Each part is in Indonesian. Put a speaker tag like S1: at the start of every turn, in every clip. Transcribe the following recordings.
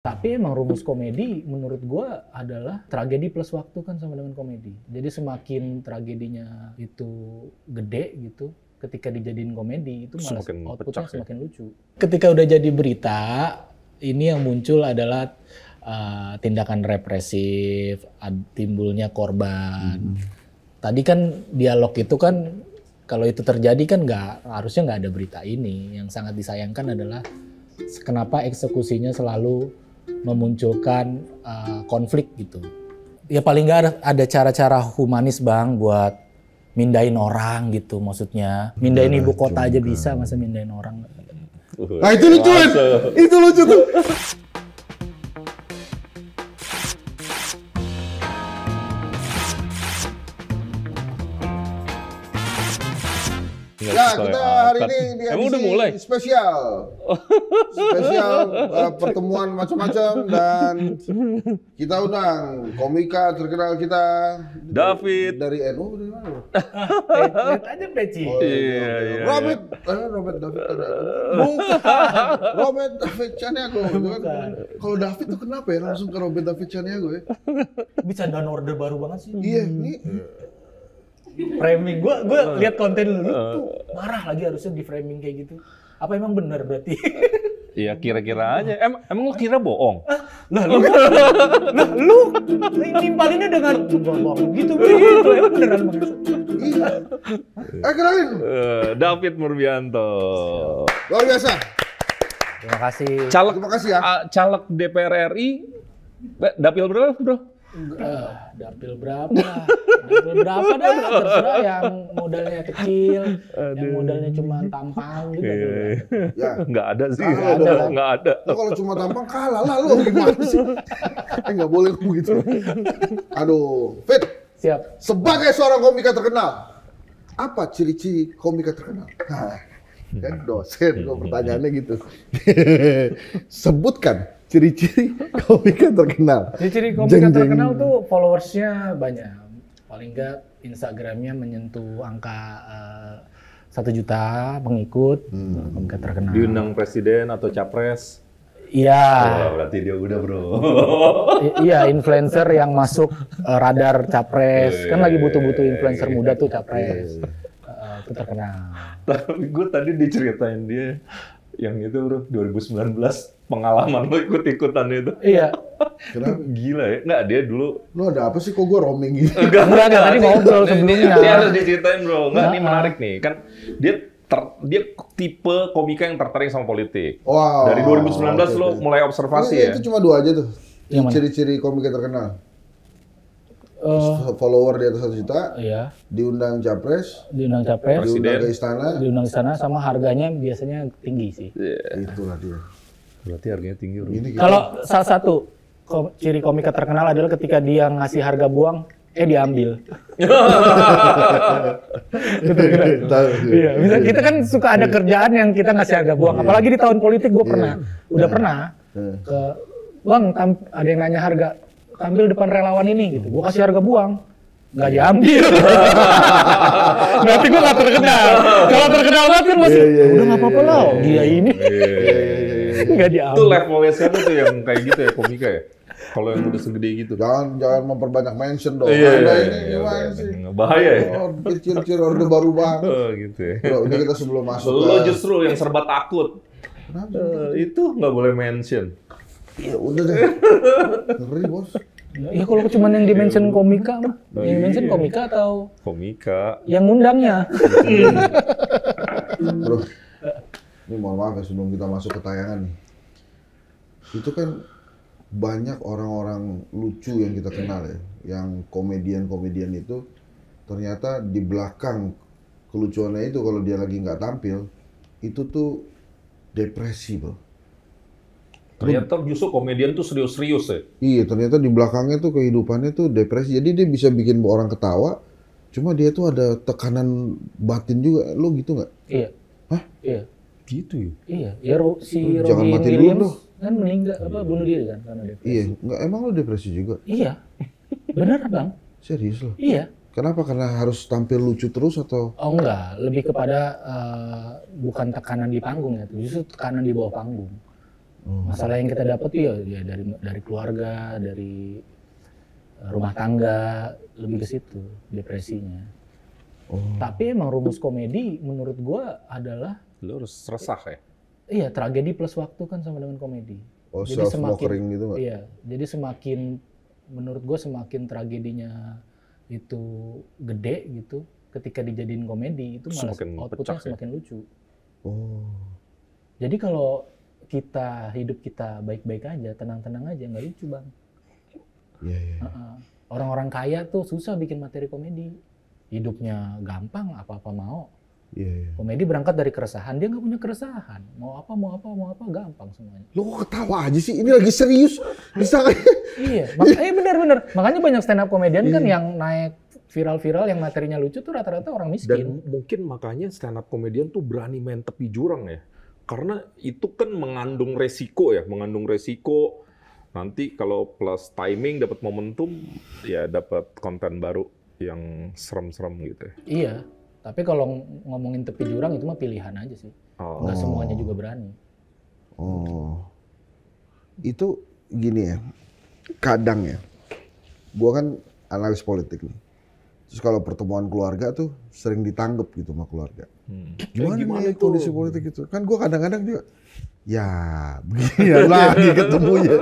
S1: Tapi emang rumus komedi menurut gue adalah tragedi plus waktu kan sama dengan komedi. Jadi semakin tragedinya itu gede gitu, ketika dijadiin komedi itu malah semakin outputnya pecah, ya? semakin ya? lucu. Ketika udah jadi berita, ini yang muncul adalah uh, tindakan represif, timbulnya korban. Hmm. Tadi kan dialog itu kan kalau itu terjadi kan nggak harusnya nggak ada berita ini. Yang sangat disayangkan adalah kenapa eksekusinya selalu memunculkan uh, konflik gitu. Ya paling nggak ada, cara-cara humanis bang buat mindain orang gitu maksudnya. mindain iya, ibu kota aja bisa masa mindain orang. Nah itu lucu,
S2: itu lucu tuh.
S3: Nah, kita ah, hari ini di Emang udah mulai? spesial. Spesial uh, pertemuan macam-macam dan kita undang komika terkenal kita David dari NU dari mana? Eh, aja Peci. Oh, iya, iya, iya, iya, Robert, eh, Robert David. Bukan. Robert David Chaniago. Gitu kan. Kalau David tuh kenapa ya langsung ke Robert David Chaniago ya? Bisa dan order baru banget sih. Iya, ini hmm
S2: framing gue gue lihat
S3: konten lu uh, tuh marah lagi harusnya di
S1: framing kayak gitu apa emang benar berarti
S2: Iya kira-kira aja. Em, emang lu kira bohong? Nah lu,
S1: nah, lu nimpalinnya dengan bohong gitu begitu.
S3: Gitu. Emang beneran iya.
S2: Eh kenalin. Eh, David Murbianto. Luar biasa. Terima kasih. Caleg, Terima kasih ya. Uh, caleg DPR RI, dapil berapa bro? Uh,
S1: eh, dapil berapa? dapil berapa dah terserah yang modalnya kecil, Aduh. yang modalnya cuma tampang gitu.
S2: Yeah. Ya. Nggak ada sih. Nggak ada. Nggak Nggak ada. kalau cuma tampang kalah lah lo gimana
S3: sih? eh nggak boleh begitu gitu. Aduh, Fit. Siap. Sebagai seorang komika terkenal, apa ciri-ciri komika terkenal? Nah, kan dosen, gue pertanyaannya gitu. Sebutkan ciri-ciri komika terkenal. Ciri-ciri komika jeng, jeng. terkenal
S1: tuh followersnya banyak. Paling enggak Instagramnya menyentuh angka eh, satu uh, juta pengikut
S2: hmm. komika terkenal. Diundang presiden atau capres? Iya. Oh, berarti dia udah bro.
S1: iya influencer yang masuk uh, radar capres iya, kan lagi iya, butuh-butuh iya, influencer muda tuh capres uh, itu terkenal.
S2: Tapi gue tadi diceritain dia yang itu bro 2019 pengalaman lo ikut ikutan itu iya Kenapa? gila ya nggak dia dulu
S3: lo ada apa sih kok gue roaming gitu enggak enggak, enggak tadi ngobrol sebelumnya Ini harus
S2: diceritain bro enggak ini nah. menarik nih kan dia ter, dia tipe komika yang tertarik sama politik wow dari 2019 okay, lo mulai observasi ya, ya itu cuma
S3: dua aja tuh ciri-ciri komika terkenal uh, follower di atas satu juta, iya. diundang capres, diundang capres, presiden, diundang ke istana, diundang istana sama harganya biasanya tinggi sih. Yeah. Itulah dia. Berarti harganya tinggi. Kalau salah
S1: satu kom ciri komika terkenal adalah ketika dia ngasih harga buang, eh diambil.
S3: gitu, iya, kita kan suka ada
S1: kerjaan yang kita ngasih harga buang. Iya. Apalagi di tahun politik gue iya. pernah, udah iya. pernah ke bang ada yang nanya harga tampil depan relawan ini gitu. Gue kasih harga buang, nggak iya.
S2: diambil.
S1: Berarti gua nggak terkenal. Kalau terkenal banget kan masih, yeah,
S2: yeah, udah iya, nggak apa-apa lah, dia ini.
S3: Nggak diambil. Itu levelnya siapa tuh yang kayak gitu ya, komika ya? Kalau yang udah segede gitu. Jangan jangan memperbanyak mention dong. Iya, iya, iya, iya, iya, Bahaya ya. Oh, kecil-kecil orde baru banget. Oh, gitu ya. Loh, ini kita sebelum masuk. Lo
S2: justru yang serba takut.
S3: Kenapa?
S1: Uh,
S2: itu nggak boleh mention. Ya udah deh. Ngeri bos.
S1: Iya, ya kalau cuma yang iya. dimention iya. komika mah. Oh, yang dimension iya. komika atau
S3: komika. Yang undangnya, Bro. Ini mohon maaf ya sebelum kita masuk ke tayangan nih. Itu kan banyak orang-orang lucu yang kita kenal ya, yang komedian-komedian itu ternyata di belakang kelucuannya itu kalau dia lagi nggak tampil itu tuh depresi, Bro Ternyata
S2: justru komedian tuh serius-serius ya.
S3: Iya, ternyata di belakangnya tuh kehidupannya tuh depresi. Jadi dia bisa bikin orang ketawa, cuma dia tuh ada tekanan batin juga. Lo gitu nggak? Iya. Hah? Iya. Gitu ya?
S1: Iya. Ya Ro si Robin Jangan Robin mati Williams dulu, kan meninggal, apa bunuh diri kan karena depresi.
S3: Iya. Nggak, emang lo depresi juga? Iya. Bener bang. Serius lo? Iya. Kenapa? Karena harus tampil lucu terus atau?
S1: Oh enggak, lebih kepada uh, bukan tekanan di panggung ya, justru tekanan di bawah panggung.
S3: Hmm. Masalah yang kita dapat ya, ya
S1: dari dari keluarga, dari rumah tangga, lebih ke situ
S2: depresinya. Oh.
S1: Tapi emang rumus komedi menurut gue adalah
S2: lu harus resah ya. Iya,
S1: tragedi plus waktu kan sama dengan komedi. Oh, jadi semakin gitu, gak? Iya, jadi semakin menurut gue semakin tragedinya itu gede gitu ketika dijadiin komedi itu malah outputnya ya? semakin lucu. Oh. Jadi kalau kita hidup kita baik-baik aja, tenang-tenang aja, nggak lucu bang. Iya iya. Uh-uh. Orang-orang kaya tuh susah bikin materi komedi. Hidupnya gampang, apa-apa mau. Iya, yeah, Komedi berangkat dari keresahan, dia nggak punya keresahan. Mau apa, mau apa, mau apa, gampang semuanya. Lo ketawa aja sih?
S3: Ini lagi serius.
S1: bisa iya, mak- eh, bener benar Makanya banyak stand up komedian kan iya. yang naik
S2: viral-viral yang materinya lucu tuh rata-rata orang miskin. Dan mungkin makanya stand up komedian tuh berani main tepi jurang ya karena itu kan mengandung resiko ya, mengandung resiko nanti kalau plus timing dapat momentum ya dapat konten baru yang serem-serem gitu ya.
S1: Iya, tapi kalau ngomongin tepi jurang itu mah pilihan aja sih.
S3: Oh. Nggak semuanya
S2: juga
S1: berani.
S3: Oh. Itu gini ya. Kadang ya. Gua kan analis politik nih. Terus kalau pertemuan keluarga tuh sering ditanggep gitu sama keluarga Hmm. Gimana, eh, gimana nih ya itu? kondisi politik itu? Kan gue kadang-kadang juga, ya begini lagi ketemunya.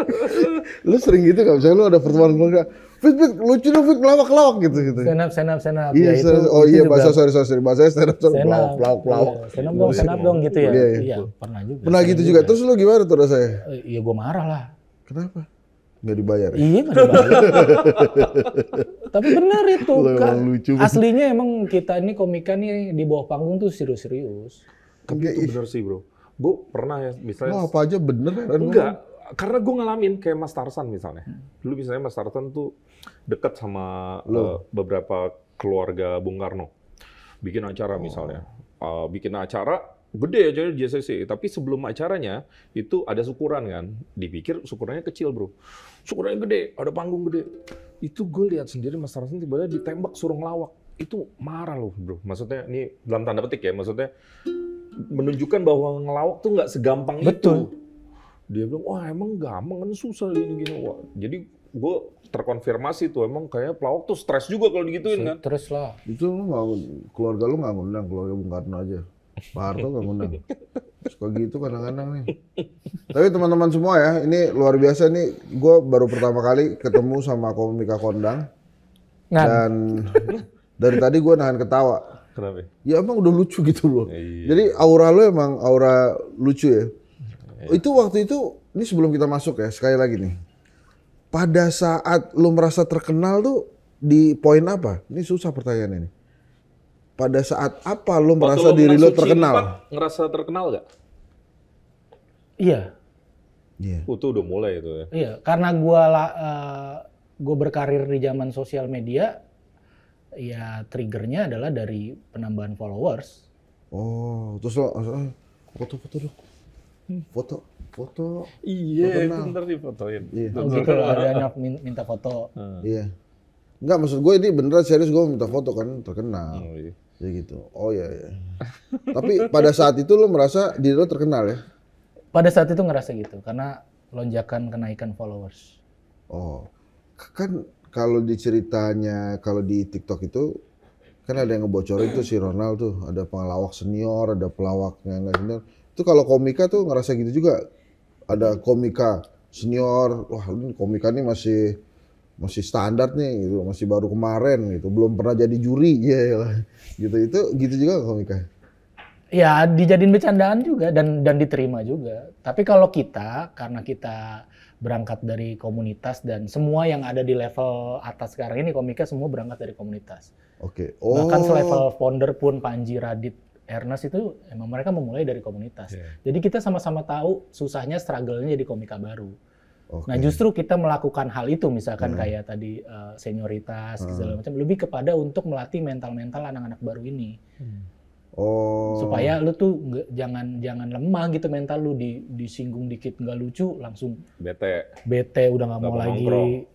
S3: lu sering gitu gak? Misalnya lu ada pertemuan keluarga, Fit, fit, lucu dong, fit, kelawak ngelawak gitu. gitu. senap
S1: senap stand Iya, ya, itu, oh iya, bahasa, sorry,
S3: sorry, sorry, bahasa stand up, stand up, pelawak, pelawak. Iya, stand up dong, iya, stand dong gitu ya. Iya, iya, iya
S1: pernah juga. Pernah gitu juga. juga.
S3: Terus lu gimana tuh rasanya? Iya, gue marah lah. Kenapa? Nggak dibayar ya? Iya, nggak dibayar.
S1: Tapi benar itu. kan. lucu. Aslinya emang kita ini komika nih di bawah panggung tuh serius-serius. Tapi
S2: itu benar sih bro. Gue pernah ya misalnya... apa
S3: aja bener kan? Enggak.
S2: Karena gue ngalamin kayak Mas Tarsan misalnya. Dulu misalnya Mas Tarsan tuh dekat sama uh, beberapa keluarga Bung Karno. Bikin acara oh. misalnya. Uh, eh, bikin acara, Gede aja di JCC, tapi sebelum acaranya itu ada syukuran kan. Dipikir syukurannya kecil bro. Syukurannya gede, ada panggung gede. Itu gue lihat sendiri Mas Tarsan tiba-tiba ditembak suruh ngelawak. Itu marah loh bro. Maksudnya ini dalam tanda petik ya, maksudnya menunjukkan bahwa ngelawak tuh nggak segampang Betul. itu. Dia bilang, wah emang gampang kan susah gini-gini. Wah, jadi gue terkonfirmasi tuh emang kayak pelawak tuh stres juga kalau digituin kan.
S3: Stres lah. Itu lu nggak keluarga lu nggak ngundang keluarga Bung Karno aja. Pak Harto gak ngundang. Suka gitu kadang-kadang nih. Tapi teman-teman semua ya, ini luar biasa nih. Gue baru pertama kali ketemu sama komika kondang. Ngan. Dan dari tadi gue nahan ketawa. Kenapa? Ya emang udah lucu gitu loh. Ya, iya. Jadi aura lo emang aura lucu ya. ya. Itu waktu itu, ini sebelum kita masuk ya, sekali lagi nih. Pada saat lo merasa terkenal tuh di poin apa? Ini susah pertanyaan ini pada saat apa lo merasa Waktu diri lo terkenal?
S2: 4, ngerasa terkenal gak? Iya. Iya. Yeah. Itu udah mulai itu ya. Iya,
S1: karena gue uh, gua berkarir di zaman sosial media ya triggernya adalah dari penambahan followers.
S3: Oh, terus lo foto-foto eh, eh, dong. Foto, foto. Iya, foto ntar
S1: difotoin. Iya. Oh, gitu ada anak minta foto. Iya.
S3: Hmm. Enggak, maksud gue ini beneran serius gue minta foto kan terkenal. Oh, iya. Jadi gitu. Oh ya. ya. Tapi pada saat itu lo merasa diri lo terkenal ya?
S1: Pada saat itu ngerasa gitu karena lonjakan kenaikan
S3: followers. Oh. Kan kalau di ceritanya kalau di TikTok itu kan ada yang ngebocorin tuh si Ronald tuh, ada pelawak senior, ada pelawaknya enggak senior. Itu kalau komika tuh ngerasa gitu juga. Ada komika senior, wah ini komika ini masih masih standar nih gitu, masih baru kemarin gitu, belum pernah jadi juri ya. ya gitu itu gitu juga komika
S1: ya dijadiin bercandaan juga dan dan diterima juga tapi kalau kita karena kita berangkat dari komunitas dan semua yang ada di level atas sekarang ini komika semua berangkat dari komunitas
S3: oke okay. oh. bahkan selevel
S1: founder pun Panji Radit Ernest itu emang mereka memulai dari komunitas yeah. jadi kita sama-sama tahu susahnya struggle-nya jadi komika baru
S3: Okay. Nah justru
S1: kita melakukan hal itu misalkan hmm. kayak tadi uh, senioritas hmm. segala macam lebih kepada untuk melatih mental-mental anak-anak baru ini. Hmm.
S3: Oh. Supaya
S1: lu tuh gak, jangan jangan lemah gitu mental lu di disinggung dikit nggak lucu langsung
S2: bete. Bete
S1: udah nggak mau lagi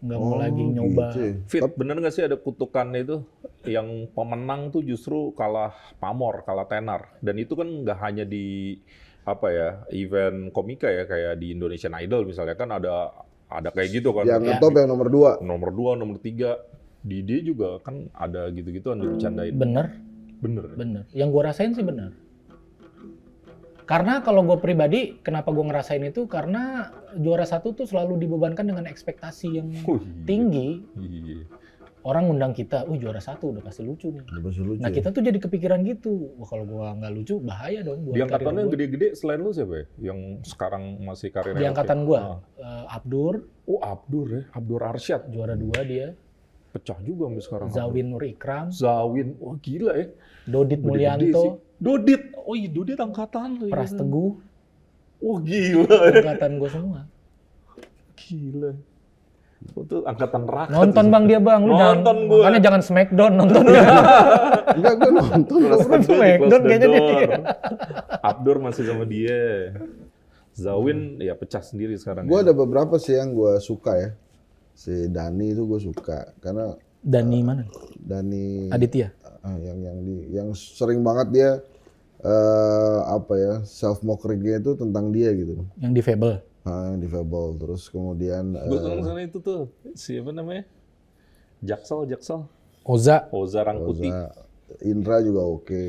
S1: nggak mau lagi oh, nyoba. Gitu. Ya.
S2: Fit bener nggak sih ada kutukan itu yang pemenang tuh justru kalah pamor kalah tenar dan itu kan nggak hanya di apa ya event komika ya kayak di Indonesian Idol misalnya kan ada ada kayak gitu kan. Yang iya. top yang nomor dua. Nomor dua, nomor tiga. Di dia juga kan ada gitu gitu yang dicandain Bener. Bener.
S1: Bener. Yang gue rasain sih bener. Karena kalau gue pribadi, kenapa gue ngerasain itu? Karena juara satu tuh selalu dibebankan dengan ekspektasi yang iya. tinggi. Iya orang undang kita, uh juara satu udah
S2: pasti lucu nih. Udah pasti lucu. Nah ya? kita
S1: tuh jadi kepikiran gitu, wah kalau gua nggak lucu bahaya dong. Buat di angkatan yang
S2: gede-gede selain lu siapa ya? Yang sekarang masih karir. Di angkatan gua, ah.
S1: uh, Abdur. Oh Abdur ya, Abdur Arsyad. Juara dua dia. Pecah juga sampai sekarang. Zawin Nur Ikram. Zawin, wah gila ya. Dodit Bede Mulyanto.
S2: Dodit, oh iya Dodit angkatan
S1: lu. Ya. Pras Teguh. Wah gila ya. Angkatan gua semua.
S3: Gila.
S2: Itu angkatan rakyat.
S1: Nonton bang dia bang, lu nonton jangan, gue. Makanya jangan Smackdown nonton. Iya.
S2: Enggak gue nonton. Smackdown kayaknya dia. Abdur masih sama dia. Zawin hmm. ya pecah sendiri sekarang. Gue
S3: ya. ada beberapa sih yang gue suka ya. Si Dani itu gue suka karena Dani uh, mana? Dani Aditya. Uh, yang yang di yang sering banget dia uh, apa ya self mockery itu tentang dia gitu. Yang di Fable. Ah, yang di Fable. Terus kemudian Gue uh, eh,
S2: sana itu tuh siapa namanya? Jaksel, Jaksel.
S3: Oza. Oza Rangkuti. Oza. Indra juga oke. Okay.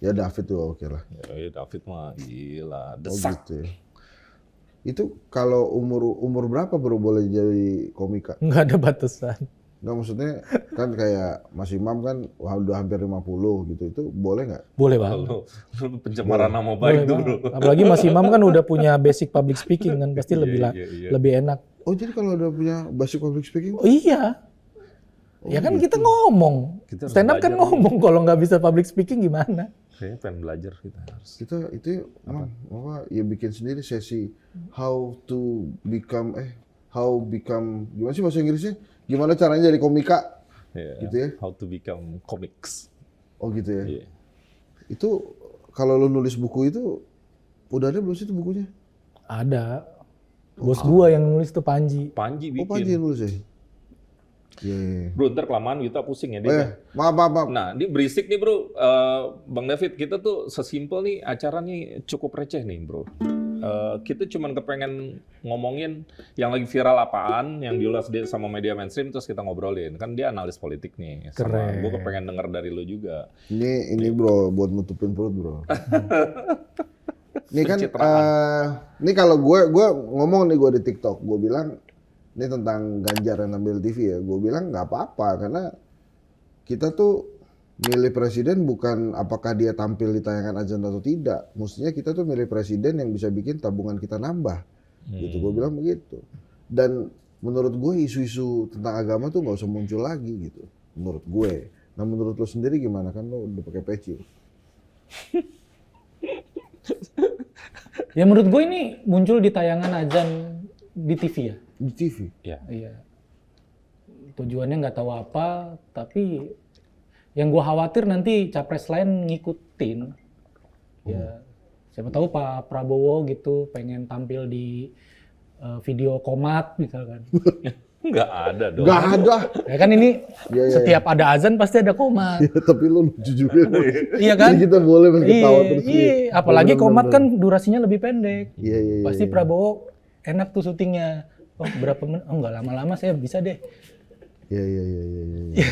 S3: Ya David juga oke okay lah.
S2: Ya, ya, David mah
S3: gila, oh, desak. Oh, gitu ya. Itu kalau umur umur berapa baru boleh jadi komika? Nggak ada
S1: batasan.
S3: Enggak maksudnya kan kayak Mas Imam kan wah, udah hampir 50 gitu itu boleh nggak? Boleh bang.
S2: Pencemaran nama baik boleh, dulu.
S3: Apalagi Mas Imam kan udah punya
S1: basic public speaking kan pasti iya, lebih iya, iya, lebih enak.
S3: Oh jadi kalau udah punya basic public speaking? Oh,
S1: iya. Ya oh, ya kan gitu. kita ngomong.
S3: Kita
S2: Stand
S1: up kan iya. ngomong. Kalau nggak bisa public speaking gimana?
S3: Kayaknya pengen belajar kita harus. Kita itu apa? apa ya bikin sendiri sesi how to become eh how become gimana sih bahasa Inggrisnya? Gimana caranya jadi komika?
S2: Yeah. Gitu ya. How to become
S3: comics. Oh gitu ya. Yeah. Itu kalau lo nulis buku itu udah ada belum sih itu bukunya? Ada.
S1: Oh, Bos oh. gua yang nulis tuh Panji.
S2: Panji bikin. Oh Panji
S3: yang nulis ya. Yeah. Iya, iya.
S2: Bro, ntar kelamaan kita gitu, pusing ya dia. Oh, iya. Eh, ya. maaf, maaf, maaf. Nah, dia berisik nih bro. Uh, Bang David, kita tuh sesimpel nih acaranya cukup receh nih bro. Eh, kita cuman kepengen ngomongin yang lagi viral apaan, yang diulas dia sama media mainstream terus kita ngobrolin. Kan dia analis politik nih. Sama Gue kepengen denger dari lu juga.
S3: Ini ini bro buat nutupin perut bro. ini kan uh, ini kalau gue gue ngomong nih gue di TikTok gue bilang ini tentang Ganjar yang ambil TV ya gue bilang nggak apa-apa karena kita tuh milih presiden bukan apakah dia tampil di tayangan azan atau tidak. Mestinya kita tuh milih presiden yang bisa bikin tabungan kita nambah. Hmm. Gitu, gue bilang begitu. Dan menurut gue isu-isu tentang agama tuh nggak usah muncul lagi gitu. Menurut gue. Nah menurut lo sendiri gimana? Kan lo udah pakai peci.
S1: ya menurut gue ini muncul di tayangan azan di TV ya? Di TV? Iya. Ya. Tujuannya nggak tahu apa, tapi yang gue khawatir nanti capres lain ngikutin. Ya, hmm. Ya, siapa tahu Pak Prabowo gitu pengen tampil di uh, video komat misalkan.
S2: Nggak ada dong. Nggak ada. Ya kan ini ya, ya, setiap
S1: iya. ada azan pasti ada komat.
S3: Ya, tapi lu lucu juga. iya kan? Jadi kita boleh iya, terus. Iya, apalagi bener, komat kan
S1: durasinya lebih pendek. Iya, iya. iya pasti iya. Prabowo enak tuh syutingnya. Oh, berapa menit? Oh, enggak lama-lama saya bisa deh.
S3: Iya iya iya iya iya. Iya iya kan? iya,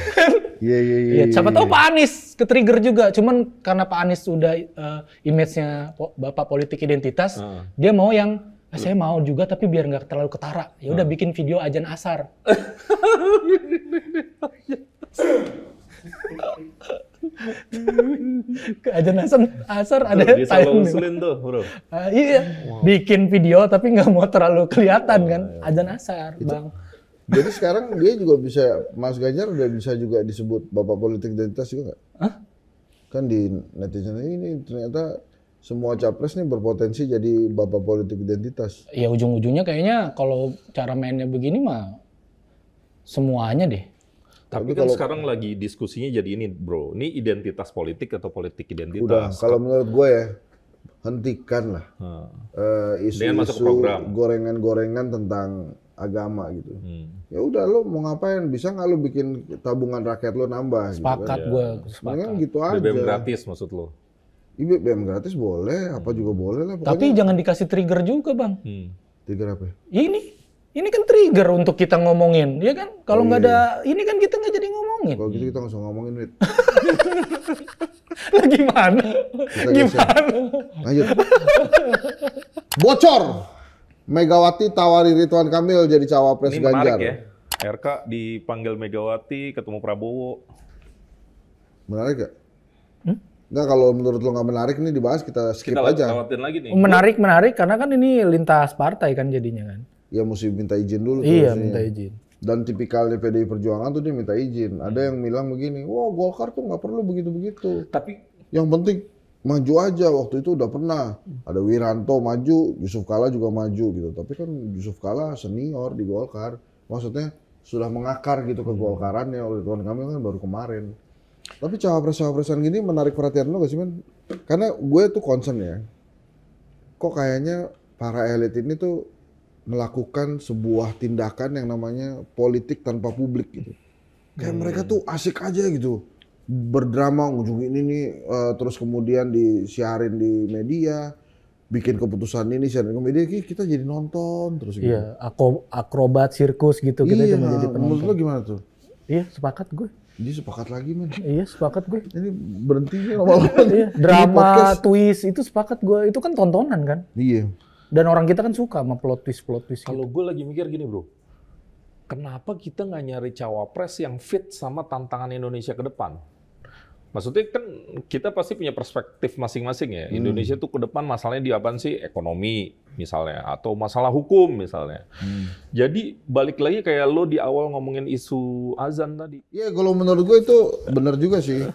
S3: iya, iya, iya. Siapa tahu Pak
S1: Anies ketrigger juga. Cuman karena Pak Anies sudah uh, eh, image-nya bapak politik identitas, uh. dia mau yang ah, saya mau juga tapi biar nggak terlalu ketara. Ya udah uh. bikin video ajan asar. ke ajan asar, asar tuh, ada dia selalu usulin
S2: tuh
S3: bro uh,
S1: iya wow. bikin video tapi nggak mau terlalu kelihatan oh, kan ajan asar itu,
S3: bang jadi sekarang dia juga bisa Mas Ganjar udah bisa juga disebut bapak politik identitas juga nggak? Kan di netizen ini ternyata semua capres nih berpotensi jadi bapak politik identitas.
S1: Ya ujung-ujungnya kayaknya kalau cara mainnya begini mah semuanya deh.
S3: Tapi, Tapi kan kalau, sekarang lagi diskusinya jadi
S2: ini bro, ini identitas politik atau politik identitas? Udah, kalau
S3: menurut gue ya, hentikanlah hmm. uh, isu-isu gorengan-gorengan tentang agama gitu. Hmm. Ya udah lo mau ngapain? Bisa nggak lo bikin tabungan rakyat lo nambah? Gitu kan? Sepakat gitu, gue. Iya. gitu aja. BBM gratis maksud lo? Iya BBM gratis boleh, apa juga boleh lah. Pokoknya. Tapi
S1: jangan dikasih trigger juga bang. Hmm. Trigger apa? ini, ini kan trigger
S3: untuk kita ngomongin, ya kan? Kalau oh, nggak oh, iya. ada,
S1: ini kan kita nggak jadi ngomongin.
S3: Kalau gitu kita nggak usah ngomongin, Lah gimana? Kita ya. gimana? Geser. Lanjut. Bocor. Megawati tawari Ridwan Kamil jadi cawapres Ini Ganjar. ya.
S2: RK dipanggil Megawati ketemu Prabowo.
S3: Menarik gak? Hmm? Nggak kalau menurut lo nggak menarik nih dibahas kita skip kita aja. lagi nih. Menarik
S1: menarik karena kan ini lintas partai kan jadinya kan.
S3: Ya mesti minta izin dulu. Iya minta izin dan tipikalnya PDI Perjuangan tuh dia minta izin. Ada hmm. yang bilang begini, wah Golkar tuh nggak perlu begitu-begitu. Tapi yang penting maju aja waktu itu udah pernah hmm. ada Wiranto maju, Yusuf Kala juga maju gitu. Tapi kan Yusuf Kala senior di Golkar, maksudnya sudah mengakar gitu hmm. ke Golkarannya oleh Tuhan kami kan baru kemarin. Tapi cawapres-cawapresan gini menarik perhatian lo gak sih men? Karena gue tuh concern ya, kok kayaknya para elit ini tuh melakukan sebuah tindakan yang namanya politik tanpa publik gitu. Kayak hmm. mereka tuh asik aja gitu. Berdrama ujung ini nih eh, uh, terus kemudian disiarin di media, bikin keputusan ini siarin ke media kita jadi nonton terus gitu. Iya,
S1: akrobat
S3: sirkus gitu kita iya, cuma jadi penonton. Menurut lo gimana tuh? Iya, sepakat gue. Jadi sepakat lagi men. Iya sepakat gue. Ini berhenti lama-lama. iya. Drama,
S1: twist itu sepakat gue. Itu kan tontonan kan. Iya. Dan orang kita kan suka sama plot twist plot twist. Gitu. Kalau
S2: gue lagi mikir gini bro, kenapa kita nggak nyari cawapres yang fit sama tantangan Indonesia ke depan? Maksudnya kan kita pasti punya perspektif masing-masing ya. Hmm. Indonesia tuh ke depan masalahnya di apa sih? Ekonomi misalnya atau masalah hukum misalnya. Hmm. Jadi balik lagi kayak lo di awal ngomongin isu azan tadi. Iya,
S3: kalau menurut gue itu benar juga sih.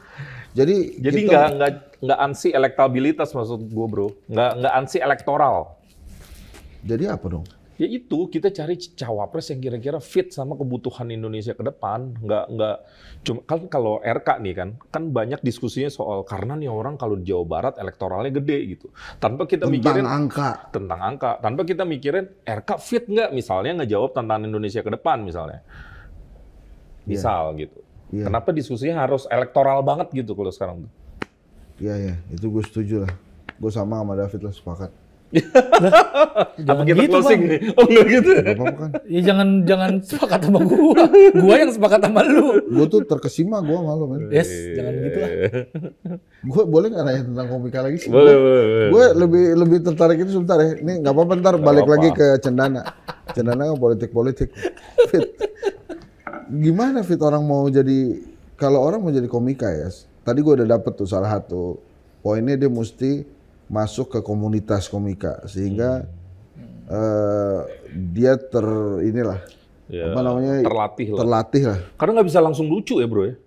S3: Jadi Jadi nggak nggak
S2: nggak ansi elektabilitas maksud gue bro. Nggak nggak ansi elektoral. Jadi apa dong? Ya itu kita cari cawapres yang kira-kira fit sama kebutuhan Indonesia ke depan. Enggak enggak cuma kan kalau RK nih kan kan banyak diskusinya soal karena nih orang kalau di Jawa Barat elektoralnya gede gitu. Tanpa kita tentang mikirin angka. tentang angka. Tanpa kita mikirin RK fit nggak misalnya jawab tantangan Indonesia ke depan misalnya. Iya. Misal yeah. gitu. Yeah. Kenapa diskusinya harus elektoral banget gitu kalau sekarang tuh?
S3: Iya ya, itu gue setuju lah. Gue sama sama David lah sepakat nah, jangan gitu, closing Oh enggak gitu. Enggak ya? apa kan. Ya jangan jangan sepakat sama gua. gua yang sepakat sama lu. Gua tuh terkesima gua malu kan. Yes, jangan gitu lah. Gua boleh nggak nanya tentang komika lagi sih? Boleh, gua, boleh. Gua lebih lebih tertarik itu sebentar ya. Ini nggak apa-apa ntar gak balik apa. lagi ke Cendana. Cendana kan politik-politik. Fit. Gimana Fit orang mau jadi kalau orang mau jadi komika ya? Tadi gua udah dapet tuh salah satu poinnya dia mesti masuk ke komunitas komika sehingga hmm. uh, dia ter inilah
S2: ya, apa namanya terlatih lah. terlatih
S3: lah karena nggak bisa langsung lucu ya bro ya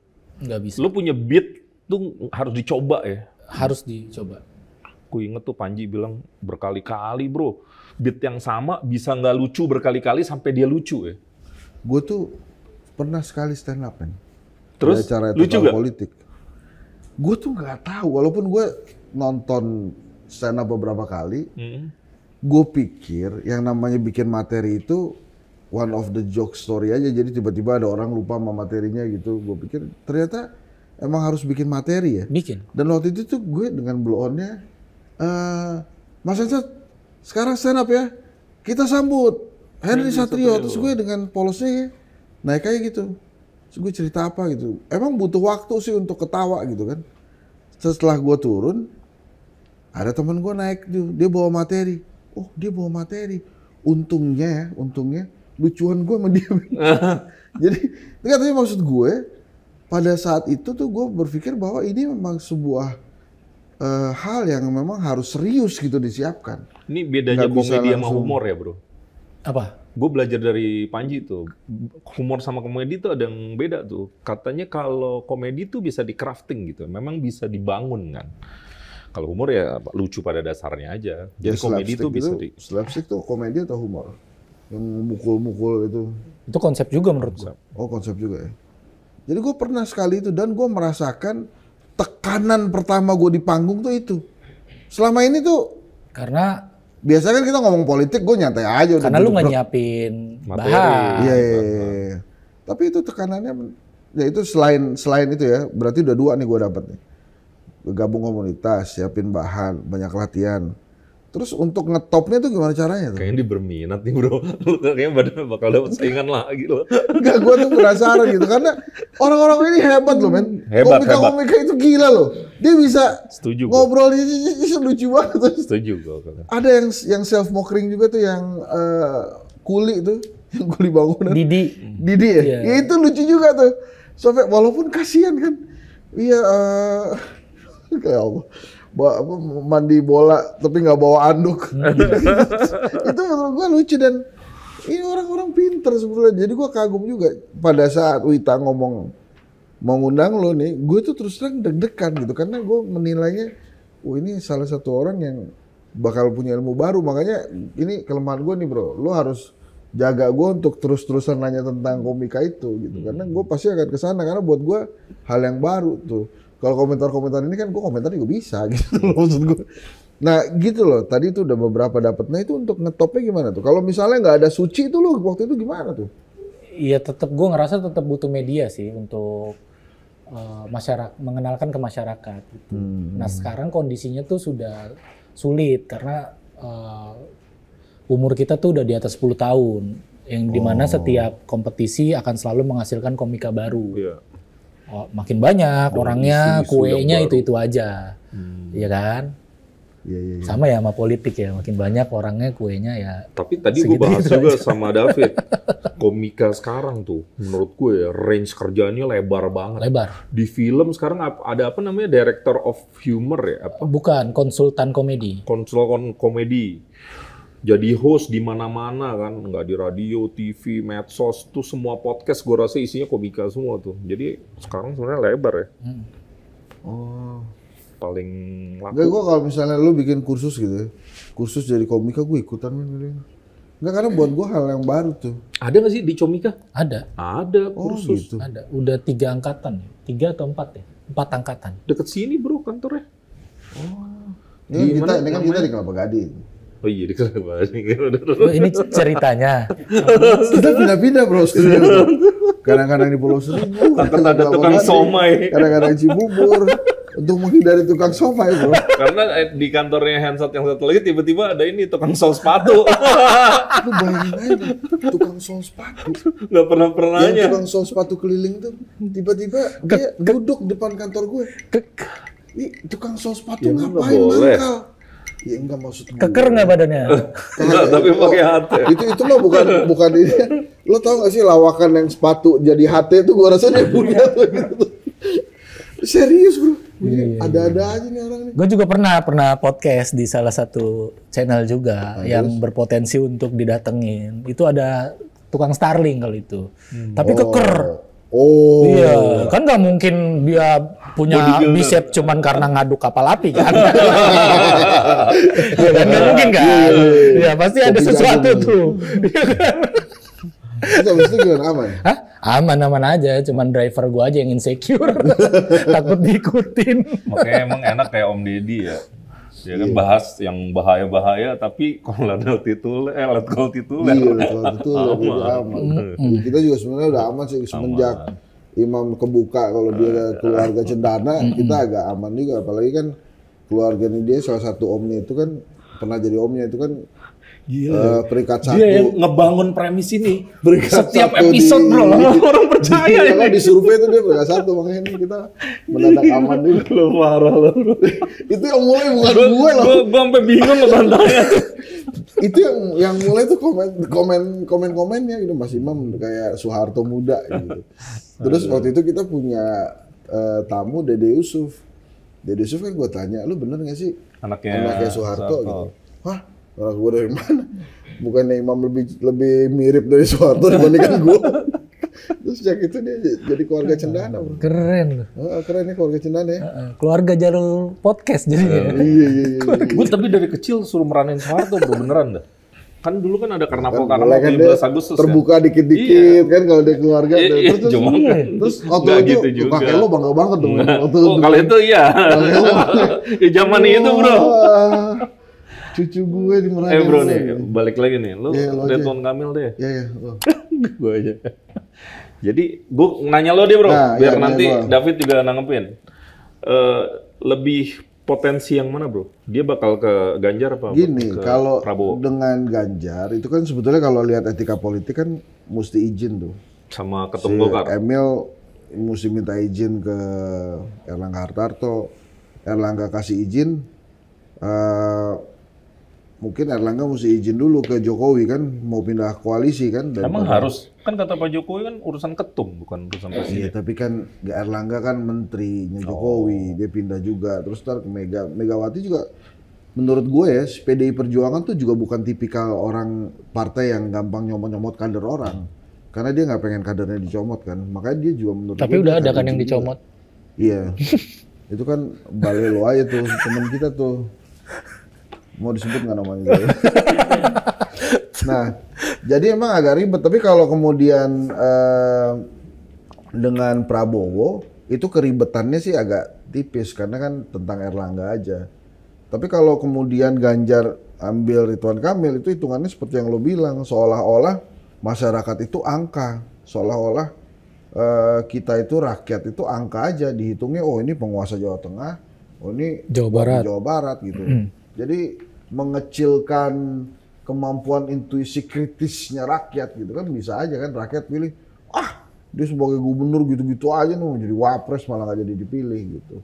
S2: nggak bisa lo punya beat tuh harus dicoba ya harus dicoba aku inget tuh Panji bilang berkali-kali bro beat yang sama bisa nggak lucu berkali-kali sampai dia lucu ya
S3: gue tuh pernah sekali stand up kan terus cara lucu gak? politik gue tuh nggak tahu walaupun gue nonton stand up beberapa kali, hmm. gue pikir yang namanya bikin materi itu one of the joke story aja. Jadi tiba-tiba ada orang lupa sama materinya gitu. Gue pikir ternyata emang harus bikin materi ya. Bikin. Dan waktu itu tuh gue dengan blow onnya, uh, Mas Ensat, sekarang stand up ya. Kita sambut Henry Satrio. Terus gue dengan polosnya ya, naik aja gitu. Terus gue cerita apa gitu. Emang butuh waktu sih untuk ketawa gitu kan. Setelah gue turun, ada temen gue naik tuh, dia bawa materi. Oh, dia bawa materi. Untungnya ya, untungnya lucuan gue sama dia. Jadi, tapi maksud gue, pada saat itu tuh gue berpikir bahwa ini memang sebuah uh, hal yang memang harus serius gitu disiapkan. Ini
S2: bedanya Nggak komedi sama humor ya bro? Apa? Gue belajar dari Panji tuh, humor sama komedi tuh ada yang beda tuh. Katanya kalau komedi tuh bisa di crafting gitu, memang bisa dibangun kan. Kalau humor ya lucu pada dasarnya aja.
S3: Jadi Jadi komedi itu bisa gitu, di slapstick tuh komedi atau humor? Yang mukul-mukul itu. Itu konsep juga menurut gue. Oh, konsep juga ya. Jadi gue pernah sekali itu dan gue merasakan tekanan pertama gue di panggung tuh itu. Selama ini tuh karena biasanya kan kita ngomong politik gue nyantai aja karena udah lu nggak nyiapin bahan. Iya iya, iya, iya, iya. Tapi itu tekanannya ya itu selain selain itu ya berarti udah dua nih gue dapet nih gabung komunitas, siapin bahan, banyak latihan. Terus untuk ngetopnya tuh gimana caranya tuh? Kayaknya dia berminat nih bro. kayaknya badan bakal dapat saingan lah loh. Enggak, gue tuh penasaran gitu. Karena orang-orang ini hebat loh men. Hebat, komika, hebat. Komika itu gila loh. Dia bisa Setuju ngobrol di lucu banget. Setuju gue. Ada yang yang self mockering juga tuh yang uh, kuli tuh. Yang kuli bangunan. Didi. Didi ya? Yeah. Ya itu lucu juga tuh. Sofek, walaupun kasihan kan. Iya. Uh, kayak Allah mandi bola tapi nggak bawa anduk itu menurut gue lucu dan ini orang-orang pinter sebetulnya jadi gue kagum juga pada saat Wita ngomong mau ngundang lo nih gue tuh terus terang deg-degan gitu karena gue menilainya oh ini salah satu orang yang bakal punya ilmu baru makanya ini kelemahan gue nih bro lo harus jaga gue untuk terus-terusan nanya tentang komika itu gitu hmm. karena gue pasti akan kesana karena buat gue hal yang baru tuh kalau komentar-komentar ini kan gue komentar juga bisa gitu loh maksud gue. Nah gitu loh, tadi itu udah beberapa dapetnya Nah itu untuk ngetopnya gimana tuh? Kalau misalnya nggak ada suci itu loh waktu itu gimana tuh?
S1: Iya tetap gue ngerasa tetap butuh media sih untuk uh, eh, masyarakat mengenalkan ke masyarakat. Gitu. Hmm. Nah sekarang kondisinya tuh sudah sulit karena uh, umur kita tuh udah di atas 10 tahun yang dimana oh. setiap kompetisi akan selalu menghasilkan komika baru. Yeah oh, makin banyak oh, orangnya, kuenya itu-itu aja. Hmm. Iya kan? Ya, ya, ya. Sama ya sama politik ya, makin banyak orangnya kuenya ya.
S2: Tapi tadi gue bahas juga aja. sama David, komika sekarang tuh menurut gue ya, range kerjanya lebar banget. Lebar. Di film sekarang ada apa namanya director of humor ya? Apa? Bukan, konsultan komedi. Konsultan komedi jadi host di mana-mana kan, nggak di radio, TV, medsos, tuh semua podcast gue rasa isinya komika semua tuh. Jadi sekarang sebenarnya lebar ya.
S3: Hmm. Oh, paling laku. Gak, gue kalau misalnya lu bikin kursus gitu, ya, kursus jadi komika gue ikutan gitu. Enggak karena buat gue hal yang baru tuh. Ada nggak sih di
S1: Comika? Ada. Ada oh, kursus. Oh, gitu. Ada. Udah tiga angkatan, ya. tiga atau empat ya? Empat angkatan. Deket sini bro kantornya.
S3: Oh. Ini kita, ini kan kita di Kelapa Gading. Oh iya, bahas ini keren oh, ini ceritanya.
S2: Kita pindah-pindah
S3: bro studio. Kadang-kadang di Pulau Seribu. Karena ada tukang somai. Kadang-kadang Cibubur. Untuk menghindari tukang sofa bro.
S2: Karena eh, di kantornya handset yang satu lagi tiba-tiba ada ini tukang sol sepatu. Itu
S3: bayangin aja, tukang sol sepatu.
S2: Gak pernah-pernahnya. Yang tukang
S3: sol sepatu keliling tuh tiba-tiba dia duduk depan kantor gue. Ini tukang sol sepatu ya, ngapain mangkal? Ya enggak maksud gue. Keker nggak badannya? enggak, tapi pakai hati. Itu itu mah bukan bukan ini. Lo tau gak sih lawakan yang sepatu jadi hati itu gue rasa dia punya iya. Serius bro. Iya. Ada-ada aja nih orang
S1: ini. Gue juga pernah pernah podcast di salah satu channel juga ah, yang berpotensi untuk didatengin. Itu ada tukang Starling kalau itu. Hmm. Tapi keker. Oh. oh. Iya, kan nggak mungkin dia punya bisep cuman karena ngaduk kapal api kan. ya kan nggak mungkin kan. Yeah, yeah, iya. Ya pasti Kopi ada sesuatu aja,
S3: tuh. Terus itu gimana aman?
S1: Hah? Aman aman aja, cuman driver gua aja yang insecure, takut diikutin.
S2: Makanya emang enak kayak Om Deddy ya. Ya kan iya. bahas yang bahaya-bahaya tapi kalau ada titul eh let go tituler. Iya, let go tituler aman. aman. Mm
S3: Kita juga sebenarnya udah aman sih semenjak aman imam kebuka kalau dia eh, keluarga eh. cendana kita agak aman juga apalagi kan keluarga ini dia salah satu omnya itu kan pernah jadi omnya itu kan Gila. Uh, peringkat satu. Dia yang ngebangun premis ini. Peringkat Setiap episode di, bro, orang percaya di, ya. Kalau di survei itu dia peringkat satu, makanya ini kita mendadak iya, aman dulu. Lu marah lu. itu yang mulai bukan gue, gue loh. Gue sampai bingung ngebantahnya. itu yang yang mulai tuh komen komen komen komennya gitu Mas Imam kayak Soeharto muda gitu. Terus waktu itu kita punya uh, tamu Dede Yusuf. Dede Yusuf kan gue tanya, lu bener gak sih anaknya, anaknya Soeharto, Soeharto. gitu? wah orang gue dari mana? Bukannya Imam lebih lebih mirip dari Soeharto dibandingkan gue. Terus sejak itu dia jadi keluarga cendana. Bro. Keren loh. keren nih ya keluarga cendana ya.
S1: Keluarga jalur podcast jadi ya. Iya, iya, iya.
S2: iya, iya.
S3: Gue tapi dari kecil suruh
S2: meranin Soeharto bro, beneran dah. Kan dulu kan ada karena kan, karnaval kan 17 Agustus kan. terbuka
S3: dikit-dikit iya. kan kalau dari keluarga. Iya, iya, terus, iya. terus waktu itu gitu kakek lo bangga banget dong. Waktu oh, kalau itu iya. Ya zaman itu bro. Cucu gue di merak Eh bro nih, balik lagi nih. Lu yeah, iya, Tuan
S2: Kamil deh. Iya, yeah, iya. Yeah, gue aja. Jadi gue nanya lo deh bro, nah, iya, biar yeah, nanti yeah, David juga nanggepin. Uh, lebih potensi yang mana bro? Dia bakal ke Ganjar apa Gini, ke kalau Prabowo?
S3: dengan Ganjar itu kan sebetulnya kalau lihat etika politik kan mesti izin tuh. Sama ketum si Emil mesti minta izin ke Erlangga Hartarto. Erlangga kasih izin. Uh, mungkin Erlangga mesti izin dulu ke Jokowi kan mau pindah koalisi kan. Dan Emang harus
S2: kan kata Pak Jokowi kan
S3: urusan ketum bukan urusan iya, presiden. Iya tapi kan nggak Erlangga kan menterinya oh. Jokowi oh. dia pindah juga terus ntar ke Mega Megawati juga menurut gue ya PDI Perjuangan tuh juga bukan tipikal orang partai yang gampang nyomot-nyomot kader orang karena dia nggak pengen kadernya dicomot kan makanya dia juga menurut tapi gue, udah ada kan yang dicomot iya itu kan balai lo aja tuh teman kita tuh mau disebut nggak namanya? nah, jadi emang agak ribet. Tapi kalau kemudian eh, dengan Prabowo itu keribetannya sih agak tipis karena kan tentang Erlangga aja. Tapi kalau kemudian Ganjar ambil Ridwan Kamil itu hitungannya seperti yang lo bilang seolah-olah masyarakat itu angka, seolah-olah eh, kita itu rakyat itu angka aja dihitungnya oh ini penguasa Jawa Tengah, oh ini Jawa Barat, Jawa Barat gitu. Jadi mengecilkan kemampuan intuisi kritisnya rakyat gitu kan bisa aja kan rakyat pilih ah dia sebagai gubernur gitu-gitu aja nih mau jadi wapres malah nggak jadi dipilih gitu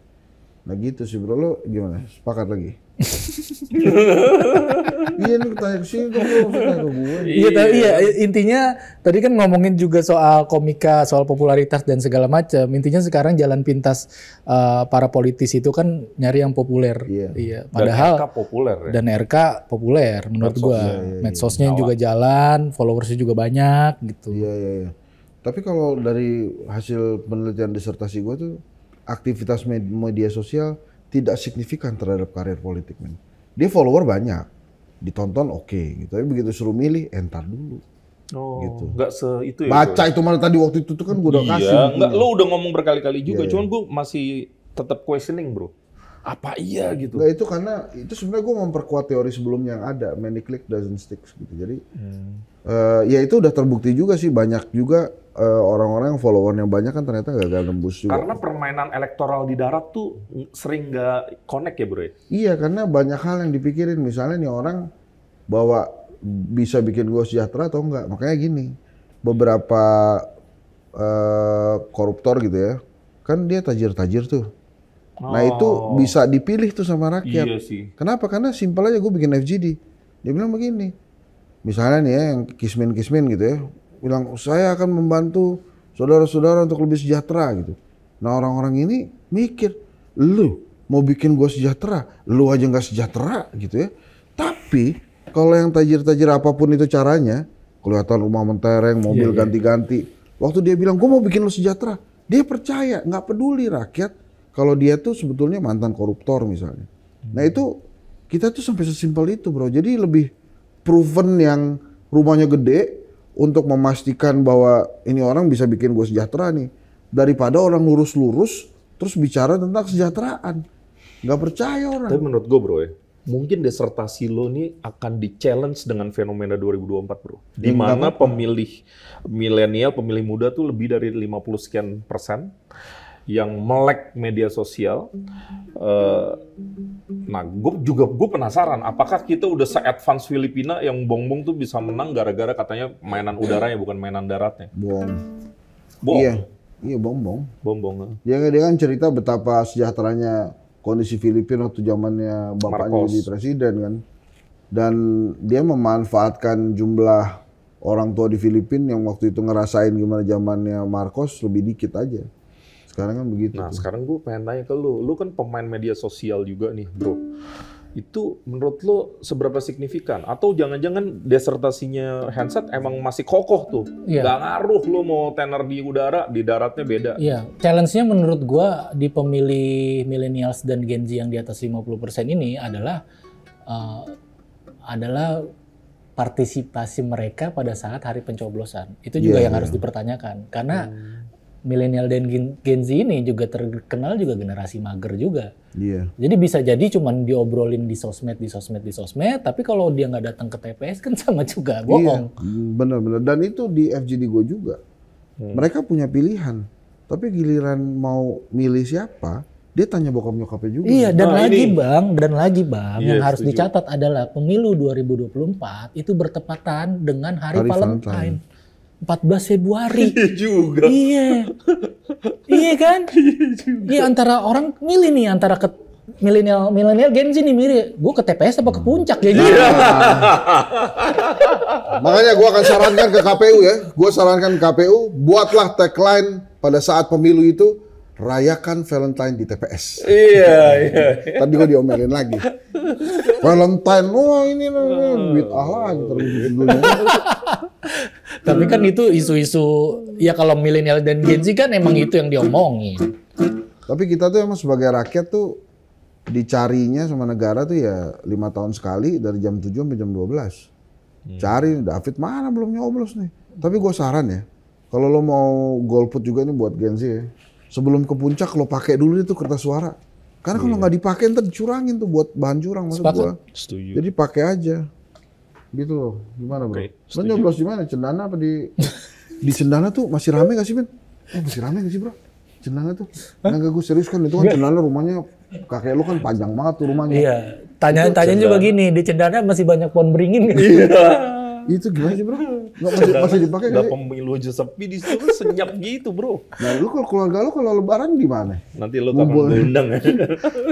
S3: Nah gitu sih bro, lo gimana? Sepakat lagi? iya nih tanya ke sini dong, ke gue. Iya, tapi iya
S1: intinya tadi kan ngomongin juga soal komika, soal popularitas dan segala macam. Intinya sekarang jalan pintas uh, para politis itu kan nyari yang populer. Iya. iya. Padahal dan
S2: RK populer ya. Dan RK
S3: populer menurut gue. gua. Iya, iya, iya, iya. Medsosnya iya. juga jalan, followersnya juga banyak gitu. Iya, iya, iya. Tapi kalau dari hasil penelitian disertasi gue tuh aktivitas media sosial tidak signifikan terhadap karir politik men. Dia follower banyak, ditonton oke okay, gitu. Tapi begitu suruh milih, entar eh, dulu.
S2: Oh, gitu. Gak se itu ya. Baca itu
S3: malah tadi waktu itu tuh kan gue udah iya, kasih. Iya,
S2: lu udah ngomong berkali-kali juga, yeah, cuman yeah. gue masih
S3: tetap questioning, Bro. Apa iya gitu? Nah, itu karena itu sebenarnya gue memperkuat teori sebelumnya yang ada, many click doesn't stick gitu. Jadi hmm. uh, ya itu udah terbukti juga sih banyak juga Eh, orang-orang yang followernya banyak kan ternyata gak gagal nembus juga. Karena permainan elektoral di darat
S2: tuh sering gak connect ya bro ya?
S3: Iya karena banyak hal yang dipikirin. Misalnya nih orang bawa bisa bikin gue sejahtera atau enggak. Makanya gini, beberapa uh, koruptor gitu ya, kan dia tajir-tajir tuh. Oh. Nah itu oh. bisa dipilih tuh sama rakyat. Iya sih. Kenapa? Karena simpel aja gue bikin FGD. Dia bilang begini, misalnya nih ya yang kismin-kismin gitu ya, bilang saya akan membantu saudara-saudara untuk lebih sejahtera gitu. Nah orang-orang ini mikir, lu mau bikin gue sejahtera, lu aja nggak sejahtera gitu ya. Tapi kalau yang tajir-tajir apapun itu caranya, kelihatan rumah mentereng, mobil iya, iya. ganti-ganti. Yeah, yeah. Waktu dia bilang gue mau bikin lu sejahtera, dia percaya, nggak peduli rakyat kalau dia tuh sebetulnya mantan koruptor misalnya. Nah itu kita tuh sampai sesimpel itu bro. Jadi lebih proven yang rumahnya gede, untuk memastikan bahwa ini orang bisa bikin gue sejahtera nih daripada orang lurus-lurus terus bicara tentang kesejahteraan nggak percaya orang tapi menurut gue bro ya mungkin
S2: desertasi lo nih akan di challenge dengan fenomena 2024 bro di mana pemilih milenial pemilih muda tuh lebih dari 50 sekian persen yang melek media sosial. Uh, nah, gue juga gue penasaran, apakah kita udah se-advance Filipina yang bongbong tuh bisa menang gara-gara katanya mainan udaranya bukan mainan daratnya?
S3: Bong, bong, Iya, iya bongbong. Bongbong. Dia, eh. ya, dia kan cerita betapa sejahteranya kondisi Filipina waktu zamannya bapaknya jadi presiden kan. Dan dia memanfaatkan jumlah orang tua di Filipina yang waktu itu ngerasain gimana zamannya Marcos lebih dikit aja sekarang kan begitu. Nah, sekarang
S2: gue pengen tanya ke lu, lu kan pemain media sosial juga nih, bro. Itu menurut lo seberapa signifikan? Atau jangan-jangan desertasinya handset emang masih kokoh tuh? Yeah. Gak ngaruh lo mau tenor di udara, di daratnya beda.
S1: Iya, yeah. challenge-nya menurut gue di pemilih millennials dan Gen Z yang di atas 50% ini adalah uh, adalah partisipasi mereka pada saat hari pencoblosan. Itu juga yeah, yang yeah. harus dipertanyakan karena hmm milenial dan Gen Z ini juga terkenal juga generasi mager juga. Iya. Yeah. Jadi bisa jadi cuman diobrolin di sosmed, di sosmed, di sosmed, tapi kalau dia nggak datang ke TPS kan sama juga iya, bohong.
S3: Iya, benar-benar. Dan itu di FGD go juga. Hmm. Mereka punya pilihan, tapi giliran mau milih siapa, dia tanya bokap nyokapnya juga. Iya, dan nah, lagi ini.
S1: Bang, dan lagi Bang, yes, iya, yang harus setuju. dicatat adalah pemilu 2024 itu bertepatan dengan hari, hari Valentine. Valentine. 14 Februari. Iya juga. Iya. iya kan? Iya juga. Iya antara orang milih nih antara ke milenial milenial Gen Z nih milih gue ke TPS apa ke puncak ya gitu. Iya.
S3: makanya gue akan sarankan ke KPU ya. Gue sarankan ke KPU buatlah tagline pada saat pemilu itu rayakan Valentine di TPS. Iya, iya. iya. Tadi gue diomelin lagi. Valentine, wah oh, ini duit Allah gitu. Tapi kan itu isu-isu
S1: ya kalau milenial dan Gen Z kan emang itu yang diomongin.
S3: Tapi kita tuh emang sebagai rakyat tuh dicarinya sama negara tuh ya lima tahun sekali dari jam 7 sampai jam 12. Hmm. Cari David mana belum nyoblos nih. Tapi gue saran ya, kalau lo mau golput juga ini buat Gen Z ya sebelum ke puncak lo pakai dulu itu kertas suara. Karena kalau iya. nggak yeah. dipakai ntar dicurangin tuh buat bahan curang maksud gua. Setuju. Jadi pakai aja. Gitu loh. Gimana, Bro? Okay. Lo nyoblos di Cendana apa di di cendana tuh masih rame gak sih, Bin? Oh, masih rame gak sih, Bro? Cendana tuh. Enggak gue serius kan itu kan cendana rumahnya kakek lu kan panjang banget tuh rumahnya. Iya. Tanya tanya juga
S1: gini, di cendana masih banyak
S2: pohon beringin kan? Iya. Itu gimana sih bro?
S3: Nggak masih, masih dipakai gak
S2: pemilu aja sepi
S3: di situ senyap gitu bro. Nah lu kalau keluarga lu kalau lebaran gimana? Nanti lu kapan undang ya?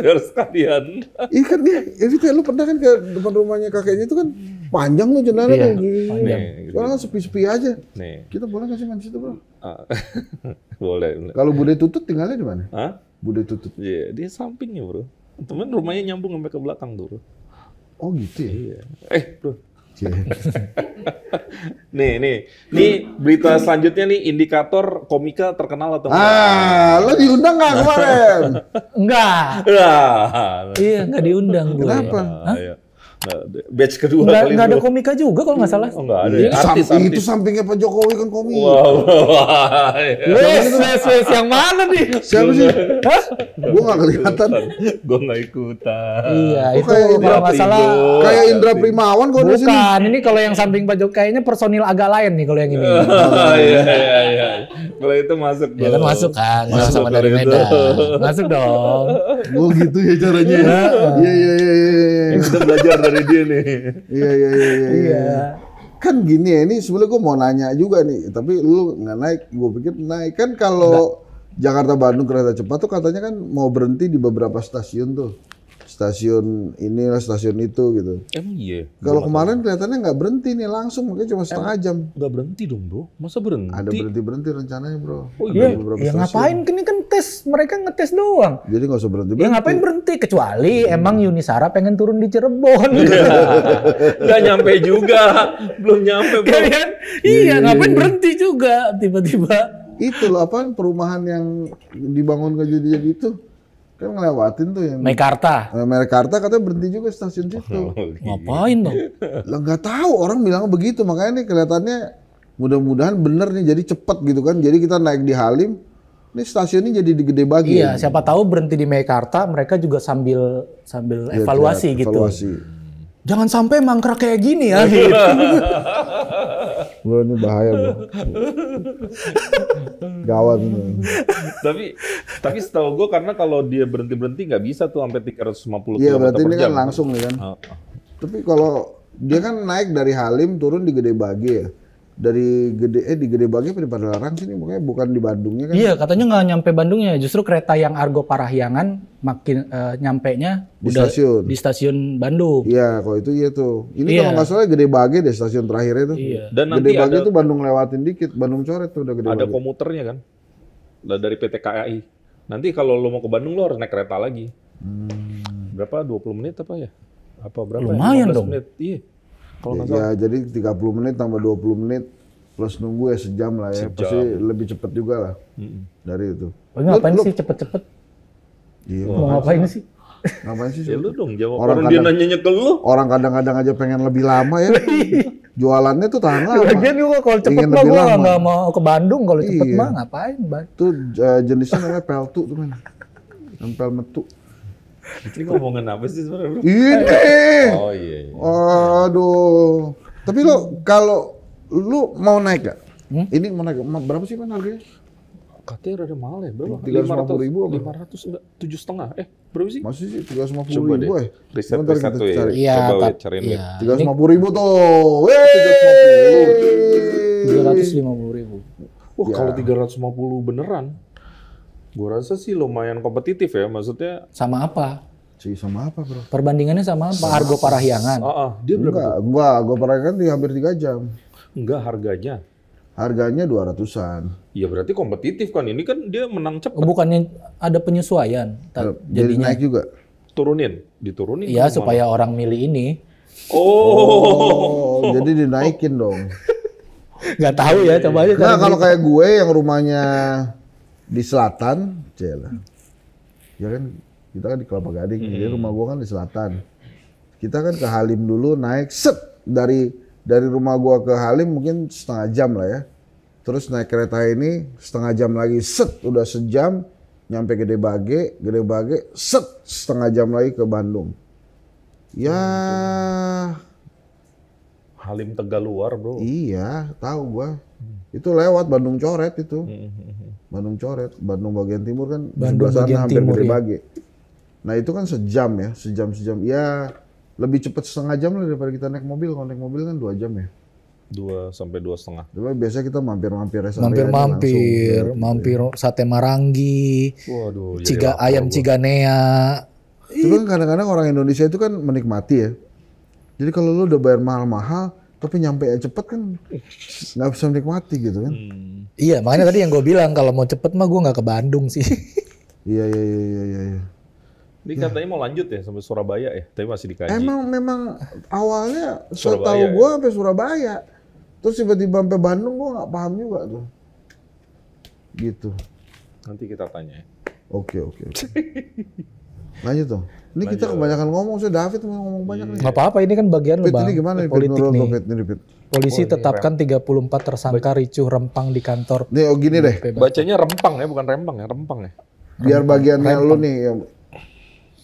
S3: Harus
S2: sekalian.
S3: Iya kan dia, kayak lu pernah kan ke depan rumahnya kakeknya itu kan panjang lu jendela iya, tuh. Panjang. kan sepi-sepi aja. Nih. Kita boleh kasih main situ bro? Ah. boleh. Kalau Bude Tutut tinggalnya di mana? Hah? Bude Tutut. Iya,
S2: yeah, dia sampingnya bro. Temen rumahnya nyambung sampai ke belakang tuh bro. Oh gitu ya? Iya. Eh bro, Iya. nih, nih, nih berita selanjutnya nih indikator komika terkenal atau enggak? Ah, lo diundang nggak kemarin? enggak. Iya, enggak diundang gue. Kenapa? Hah? Iya. Nah, batch kedua nggak, kali nggak ada
S1: komika juga kalau nggak salah. Oh, ada. Iya. Ya. Artis, artis. Itu sampingnya Pak Jokowi kan komik. Wow.
S2: Wes, wes, wes yang mana nih? Siapa sih? Gue nggak kelihatan. Gue nggak ikutan. Iya, oh, itu kayak Indra masalah. Kayak Indra Primawan
S1: kalau di sini. ini kalau yang samping Pak Jokowi kayaknya personil agak lain nih kalau yang ini. Iya, iya,
S2: iya. Kalau itu masuk ya, dong. Ya kan masuk kan, masuk sama dari Medan. Masuk dong.
S3: Gue oh, gitu ya caranya. Iya, iya, iya. iya, iya kita belajar
S2: dari dia nih. Iya,
S3: iya iya iya iya. iya. Kan gini ya, ini sebenarnya gue mau nanya juga nih, tapi lu nggak naik, gue pikir naik kan kalau Jakarta Bandung kereta cepat tuh katanya kan mau berhenti di beberapa stasiun tuh stasiun inilah stasiun itu gitu. Emang iya. Kalau kemarin kelihatannya nggak berhenti nih langsung mungkin cuma setengah Emang jam. Nggak berhenti dong bro, masa berhenti? Ada berhenti berhenti rencananya bro. Oh iya. Ada ya stasiun. ngapain? Kini kan tes mereka ngetes doang. Jadi nggak usah berhenti.
S1: berhenti. Ya ngapain berhenti kecuali hmm. emang Sara pengen turun di Cirebon.
S2: Nggak nyampe juga, belum nyampe bro. Iya Kalian, iya, iya, iya ngapain berhenti
S3: juga tiba-tiba. Itu loh apa perumahan yang dibangun ke jadi itu? kan ngelewatin tuh yang Mekarta. Eh, Mekarta katanya berhenti juga stasiun situ. Oh, iya. Ngapain dong? Lah nggak tahu orang bilang begitu makanya ini kelihatannya mudah-mudahan bener nih jadi cepet gitu kan. Jadi kita naik di Halim, ini ini jadi gede bagi. Iya,
S1: siapa tahu berhenti di Mekarta mereka juga sambil sambil ya, evaluasi, gitu.
S3: Evaluasi
S1: jangan sampai mangkrak kayak gini ya
S3: Bro, ini bahaya bro.
S2: Gawat ini. tapi tapi setahu gue karena kalau dia berhenti berhenti nggak bisa tuh sampai 350 Iya berarti ini kan langsung
S3: nih kan. Tapi kalau dia kan naik dari Halim turun di Gede Bage ya dari gede eh di gede bagi di Padalarang sini pokoknya bukan di Bandungnya kan? Iya
S1: katanya nggak nyampe Bandungnya, justru kereta yang Argo Parahyangan
S3: makin uh, eh, nyampe nya di udah stasiun di stasiun Bandung. Iya kalau itu iya tuh. Ini iya. kalau nggak salah gede bagi deh stasiun terakhirnya tuh. Iya. Dan gede nanti bagi ada, tuh Bandung lewatin dikit, Bandung coret tuh
S2: udah gede. Ada bagi. komuternya kan? Dari PT KAI. Nanti kalau lo mau ke Bandung lo harus naik kereta lagi.
S3: Hmm.
S2: Berapa? 20 menit apa ya? Apa berapa? Ya? Lumayan ya? dong. Menit. Iya.
S3: Kalau ya, ya jadi 30 menit tambah 20 menit plus nunggu ya sejam lah ya. Sejam. Pasti lebih cepat juga lah hmm. dari itu. Oh, lu ngapain
S1: lu, sih cepet-cepet?
S3: Iya. Mau ngapain sih?
S2: Ngapain sih? Ya lu dong jawab. Orang, orang dia nanyanya ke lu.
S3: Orang kadang-kadang aja pengen lebih lama ya. Jualannya tuh tahan lama. Lagian juga kalau cepet mah gua nggak mau ke Bandung kalau cepet iya. mah ngapain, Itu uh, jenisnya namanya peltu tuh men. Nempel metu.
S2: Ini ngomongin apa sih sebenarnya? Ini. Oh iya. iya.
S3: Aduh. Tapi lo kalau lu mau naik gak? Hmm? Ini mau naik berapa sih kan harganya?
S2: Katanya rada mahal ya, berapa? Tiga ratus lima puluh ribu Lima
S3: ratus enggak tujuh setengah? Eh berapa sih? Masih sih tiga ratus lima puluh ribu deh. eh. Riset Bentar satu ya. Iya, Coba ya. Iya. Tiga ratus lima puluh ribu tuh. Tiga ratus lima puluh ribu.
S2: Wah ya. kalau tiga ratus lima puluh beneran, gue rasa sih lumayan kompetitif ya, maksudnya.
S1: Sama apa?
S2: Cuy,
S3: sama apa bro?
S1: Perbandingannya sama apa? Argo Parahyangan? Oh, oh.
S3: dia berapa? Enggak, gua Argo Parahyangan hampir 3 jam. Enggak harganya. Harganya 200-an.
S2: Iya berarti kompetitif kan. Ini kan dia menang cepat.
S3: Bukannya ada penyesuaian. Jadi
S2: jadinya. naik juga? Turunin, diturunin. Iya supaya mana? orang milih ini.
S3: Oh. oh jadi dinaikin dong. Gak tahu ya, coba aja. Nah, kalau kayak gue yang rumahnya di selatan, cila. Ya kan kita kan di Kelapa Gading, hmm. jadi rumah gua kan di selatan. Kita kan ke Halim dulu naik set dari dari rumah gua ke Halim mungkin setengah jam lah ya. Terus naik kereta ini setengah jam lagi set udah sejam nyampe Gede Bage, Gede Bage set setengah jam lagi ke Bandung. Ya Halim tegal luar Bro. Iya, tahu gua. Itu lewat Bandung Coret itu. Hmm, hmm, hmm, Bandung Coret, Bandung bagian timur kan Bandung sana bagian hampir timur, ya. Nah, itu kan sejam ya, sejam-sejam. Ya lebih cepat setengah jam lah daripada kita naik mobil. Kalau naik mobil kan dua jam ya. Dua sampai dua setengah. Cuma biasanya kita mampir-mampir ya. Mampir-mampir, gitu.
S1: mampir sate marangi, Waduh, ciga ayam ciganea.
S3: Itu kan kadang-kadang orang Indonesia itu kan menikmati ya jadi kalau lu udah bayar mahal-mahal, tapi nyampe ya cepet kan nggak bisa menikmati gitu kan. Hmm. Iya, makanya tadi yang gue bilang kalau mau cepet mah gue nggak ke Bandung sih. Iya, iya iya iya iya iya.
S2: Ini ya. katanya mau lanjut ya sampai Surabaya ya, tapi masih dikaji.
S3: Emang memang awalnya Surabaya, tahu ya. gue sampai Surabaya, terus tiba-tiba sampai Bandung gue nggak paham juga tuh. Gitu.
S2: Nanti kita tanya. Ya.
S3: Oke oke. oke. Lanjut dong. Ini Lanjut. kita kebanyakan ngomong, sih David ngomong banyak nih. Iya. Gak apa-apa, ini kan bagian lo bang. Ini gimana nih, politik nih. Pit, ini, pit.
S1: Polisi oh, tetapkan rem. 34 tersangka ricuh rempang di kantor.
S3: Nih, oh gini deh.
S2: Bacanya rempang ya, bukan rempang ya, rempang ya. Biar bagiannya rempang. lu nih,
S3: ya,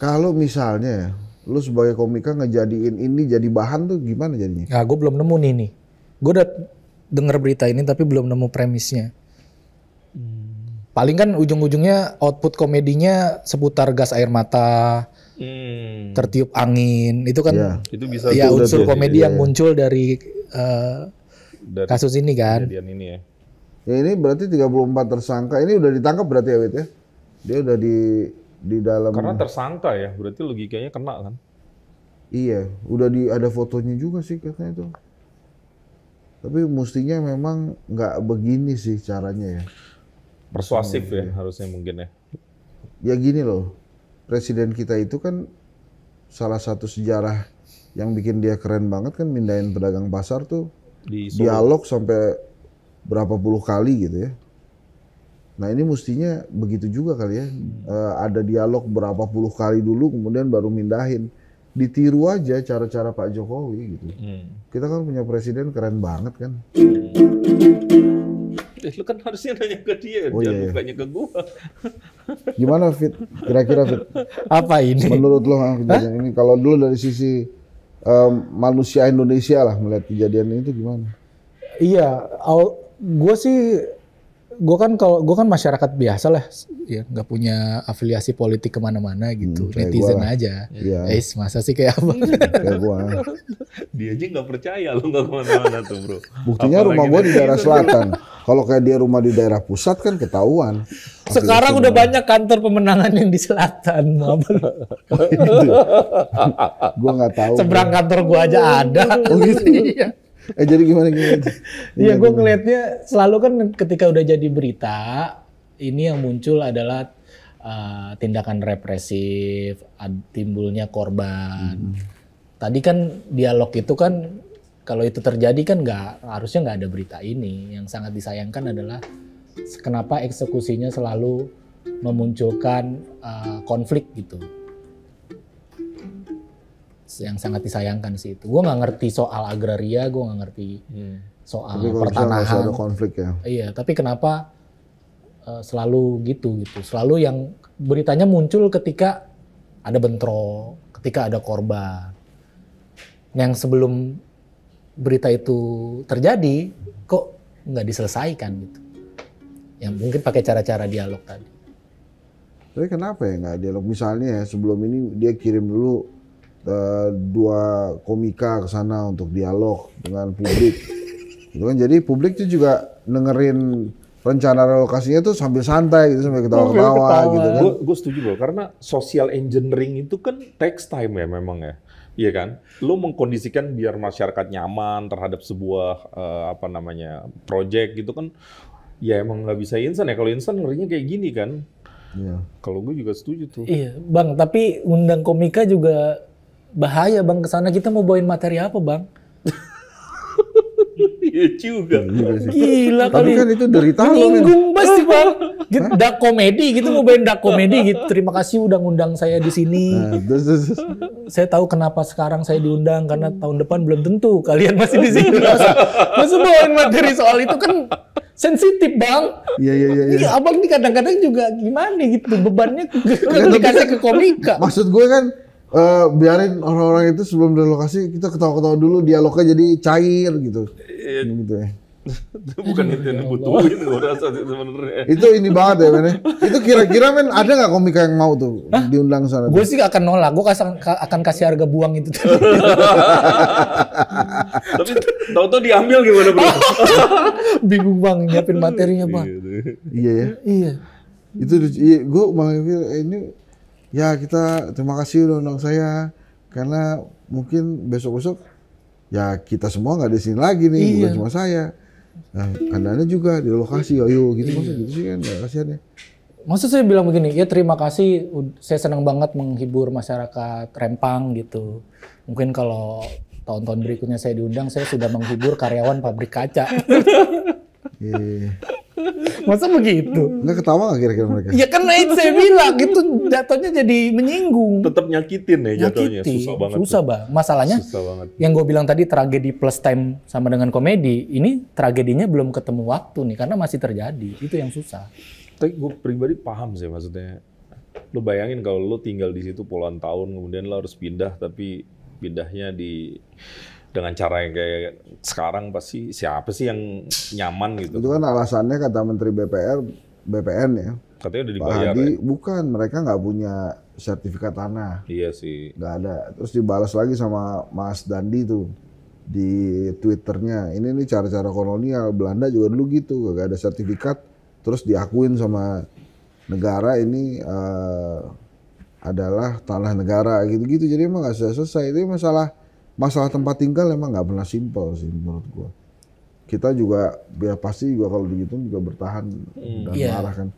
S3: kalau misalnya lu sebagai komika ngejadiin ini jadi bahan tuh gimana jadinya?
S1: Nah, gue belum nemu nih nih. Gue
S3: udah denger berita ini tapi belum nemu premisnya
S1: paling kan ujung-ujungnya output komedinya seputar gas air mata,
S2: hmm.
S1: tertiup angin, itu kan ya, itu bisa ya unsur iya, komedi ya, yang ya. muncul dari,
S2: uh, dari
S1: kasus ini kan.
S2: ini ya.
S3: ya ini berarti 34 tersangka, ini udah ditangkap berarti ya Wit ya? Dia udah di di dalam Karena
S2: tersangka ya, berarti logikanya kena kan.
S3: Iya, udah di ada fotonya juga sih katanya itu. Tapi mestinya memang nggak begini sih caranya ya.
S2: Persuasif hmm. ya harusnya mungkin ya.
S3: Ya gini loh, presiden kita itu kan salah satu sejarah yang bikin dia keren banget kan mindahin pedagang pasar tuh
S2: Di dialog
S3: sampai berapa puluh kali gitu ya. Nah ini mestinya begitu juga kali ya. Hmm. E, ada dialog berapa puluh kali dulu kemudian baru mindahin. Ditiru aja cara-cara Pak Jokowi gitu. Hmm. Kita kan punya presiden keren banget kan. Hmm.
S2: Eh, lu kan harusnya nanya ke dia, oh, jangan iya, iya. ke gua.
S3: Gimana Fit? Kira-kira Fit? Apa ini? Menurut lo ah, kejadian ini kalau dulu dari sisi um, manusia Indonesia lah melihat kejadian ini itu gimana? Iya, gue sih
S1: gue kan kalau gue kan masyarakat biasa lah ya nggak punya afiliasi politik kemana-mana
S3: gitu hmm, netizen gua. aja yeah. eh masa sih kayak apa kayak gua
S2: dia aja nggak percaya lo nggak kemana-mana tuh bro Bukti nya rumah gue di daerah gitu. selatan
S3: kalau kayak dia rumah di daerah pusat kan ketahuan sekarang udah banyak
S1: kantor pemenangan yang di selatan oh,
S3: gitu. Gue nggak tahu seberang kantor gue aja ada oh gitu iya eh, jadi gimana gimana? Iya, gue
S1: ngelihatnya selalu kan ketika udah jadi berita, ini yang muncul adalah uh, tindakan represif, timbulnya korban. -hmm. Tadi kan dialog itu kan kalau itu terjadi kan nggak harusnya nggak ada berita ini. Yang sangat disayangkan adalah kenapa eksekusinya selalu memunculkan uh, konflik gitu yang sangat disayangkan sih itu. Gue nggak ngerti soal agraria, gue nggak ngerti hmm. soal tapi pertanahan. Ada konflik ya. Iya, tapi kenapa uh, selalu gitu gitu? Selalu yang beritanya muncul ketika ada bentrok, ketika ada korban. Yang sebelum berita itu terjadi, kok nggak diselesaikan gitu? Yang mungkin pakai cara-cara dialog tadi.
S3: Tapi kenapa ya nggak dialog? Misalnya ya sebelum ini dia kirim dulu uh, dua komika ke sana untuk dialog dengan publik. gitu kan. Jadi publik itu juga dengerin rencana relokasinya tuh sambil santai gitu sambil ketawa-ketawa gitu kan.
S2: Gue setuju loh karena social engineering itu kan takes time ya memang ya. Iya kan? Lo mengkondisikan biar masyarakat nyaman terhadap sebuah uh, apa namanya project gitu kan ya emang nggak bisa insan ya. Kalau insan ngerinya kayak gini kan. Iya. Kalau gue juga setuju tuh. Iya, Bang,
S1: tapi undang komika juga bahaya bang ke sana kita mau bawain materi apa bang?
S3: Iya juga. Iya Gila, Gila kali. Tapi kan itu derita lo.
S1: Minggung pasti bang. Gitu, dak komedi gitu mau bawain dak komedi gitu. Terima kasih udah ngundang saya di sini. Nah, saya tahu kenapa sekarang saya diundang karena tahun depan belum tentu kalian masih di sini. Masuk bawain materi soal itu kan sensitif bang.
S3: Iya iya iya. Ya.
S1: Abang ini kadang-kadang juga gimana gitu bebannya iya, dikasih kan ke komika.
S3: Maksud gue kan uh, biarin orang-orang itu sebelum di lokasi kita ketawa-ketawa dulu dialognya jadi cair gitu. Iya. gitu ya. Bukan
S2: itu yang ya butuhin gue rasa sebenarnya. Itu ini banget ya men. Ya.
S3: Itu kira-kira men ada nggak komika yang mau tuh Hah? diundang sana? Gue
S1: sih akan nolak. Gue akan kasih harga buang itu.
S3: Tapi tau tau diambil gimana bro? Bingung bang nyiapin materinya bang. Iya, iya. iya ya. Iya. Itu iya, gue malah eh, ini ya kita terima kasih loh undang saya karena mungkin besok-besok ya kita semua nggak di sini lagi nih iya. bukan cuma saya nah anda juga di lokasi ayo oh, gitu iya. maksud gitu sih kan nggak ya, kasihan ya
S1: maksud saya bilang begini ya terima kasih saya senang banget menghibur masyarakat Rempang gitu mungkin kalau tahun-tahun berikutnya saya diundang saya sudah menghibur karyawan pabrik kaca yeah. Masa begitu? Enggak ketawa gak kira-kira mereka? Ya kan saya bilang itu jatuhnya jadi menyinggung.
S2: Tetap nyakitin ya jatuhnya, susah banget. Susah,
S1: Bang. Masalahnya susah banget. yang gue bilang tadi tragedi plus time sama dengan komedi, ini tragedinya belum ketemu waktu nih karena masih terjadi. Itu yang susah.
S2: Tapi gue pribadi paham sih maksudnya. lo bayangin kalau lo tinggal di situ puluhan tahun kemudian lo harus pindah tapi pindahnya di dengan cara yang kayak sekarang pasti siapa sih yang nyaman gitu.
S3: Itu kan alasannya kata Menteri BPR BPN ya. Katanya udah dibayar. Hadi, ya? bukan mereka nggak punya sertifikat tanah.
S2: Iya sih.
S3: Nggak ada. Terus dibalas lagi sama Mas Dandi tuh di twitternya. Ini nih cara-cara kolonial Belanda juga dulu gitu, gak ada sertifikat. Terus diakuin sama negara ini uh, adalah tanah negara gitu-gitu. Jadi emang nggak selesai. Itu masalah masalah tempat tinggal emang nggak pernah simpel sih menurut gua. Kita juga ya pasti juga kalau begitu juga bertahan hmm, dan yeah. marah kan.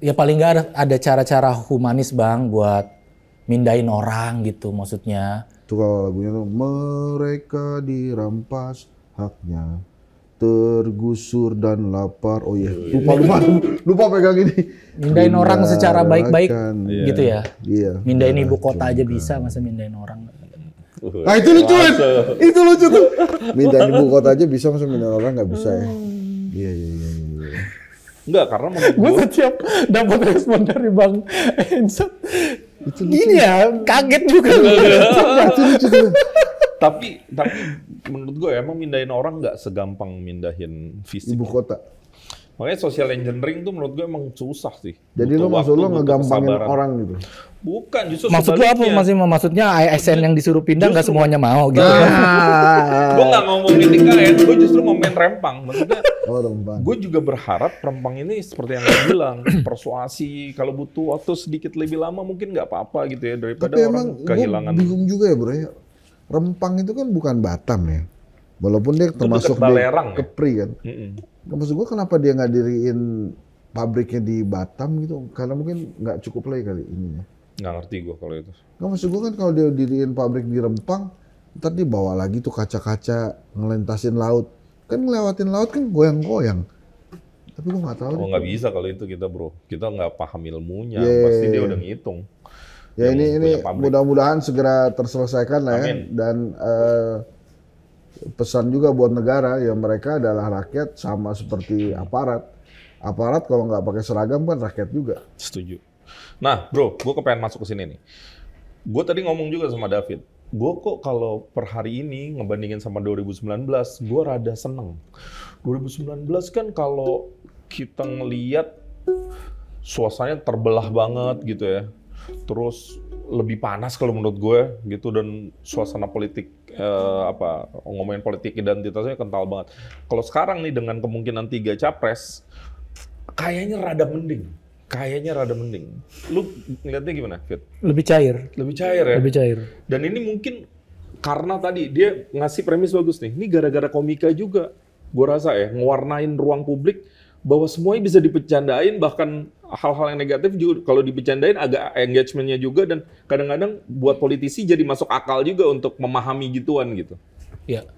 S1: Ya paling nggak ada, ada cara-cara humanis bang buat mindahin orang gitu
S3: maksudnya. Itu kalau lagunya tuh mereka dirampas haknya tergusur dan lapar. Oh iya, yeah. lupa lupa lupa pegang ini. Mindahin orang secara baik-baik yeah. gitu ya. Iya. Yeah. Mindahin iya. ibu
S1: kota aja bisa, iya. masa mindahin orang.
S3: Nah itu lucu kan? Itu lucu tuh. Minta ibu kota aja bisa langsung minta orang nggak bisa ya? Oh. Iya iya iya. Enggak iya,
S2: iya. karena gue setiap dapat respon dari bang Ensat itu gini ya kaget juga iya. tapi tapi menurut gue ya, emang mindahin orang nggak segampang mindahin fisik ibu kota makanya social engineering tuh menurut gue emang susah sih jadi lo maksud lo ngegampangin orang gitu Bukan, justru Maksud lu apa masih
S1: maksudnya ASN yang disuruh pindah nggak semuanya mau gitu. Nah. Kan? gue nggak
S2: mau ngomongin kalian, gue justru mau main rempang. Maksudnya oh, rempang. Gue juga berharap rempang ini seperti yang lo bilang, persuasi kalau butuh waktu sedikit lebih lama mungkin nggak apa-apa gitu ya daripada Tapi orang emang kehilangan.
S3: bingung juga ya, Bro ya. Rempang itu kan bukan Batam ya. Walaupun dia termasuk di ya? Kepri kan. Mm -mm. Maksud gue kenapa dia nggak diriin pabriknya di Batam gitu? Karena mungkin nggak cukup lagi ya kali ini ya.
S2: Nggak ngerti gue kalau itu.
S3: Nggak maksud gue kan kalau dia diriin pabrik di Rempang, ntar bawa lagi tuh kaca-kaca ngelintasin laut. Kan ngelewatin laut kan goyang-goyang. Tapi gue nggak tahu. Oh nggak
S2: bisa kalau itu kita bro. Kita nggak paham ilmunya. Yeah. Pasti dia iya, udah iya. ngitung.
S3: Ya ini ini mudah-mudahan segera terselesaikan lah ya. Dan uh, pesan juga buat negara ya mereka adalah rakyat sama seperti aparat. Aparat kalau nggak pakai seragam kan rakyat juga. Setuju.
S2: Nah, bro, gue kepengen masuk ke sini nih. Gue tadi ngomong juga sama David, gue kok kalau per hari ini ngebandingin sama 2019, gue rada seneng. 2019 kan kalau kita ngeliat suasananya terbelah banget gitu ya. Terus lebih panas kalau menurut gue gitu dan suasana politik eh, apa ngomongin politik identitasnya kental banget. Kalau sekarang nih dengan kemungkinan tiga capres, kayaknya rada mending kayaknya rada mending. Lu ngeliatnya gimana, Fit?
S1: Lebih cair.
S2: Lebih cair ya? Lebih cair. Dan ini mungkin karena tadi dia ngasih premis bagus nih. Ini gara-gara komika juga. Gue rasa ya, ngewarnain ruang publik bahwa semuanya bisa dipecandain bahkan hal-hal yang negatif juga kalau dipecandain agak engagementnya juga dan kadang-kadang buat politisi jadi masuk akal juga untuk memahami gituan gitu. Ya.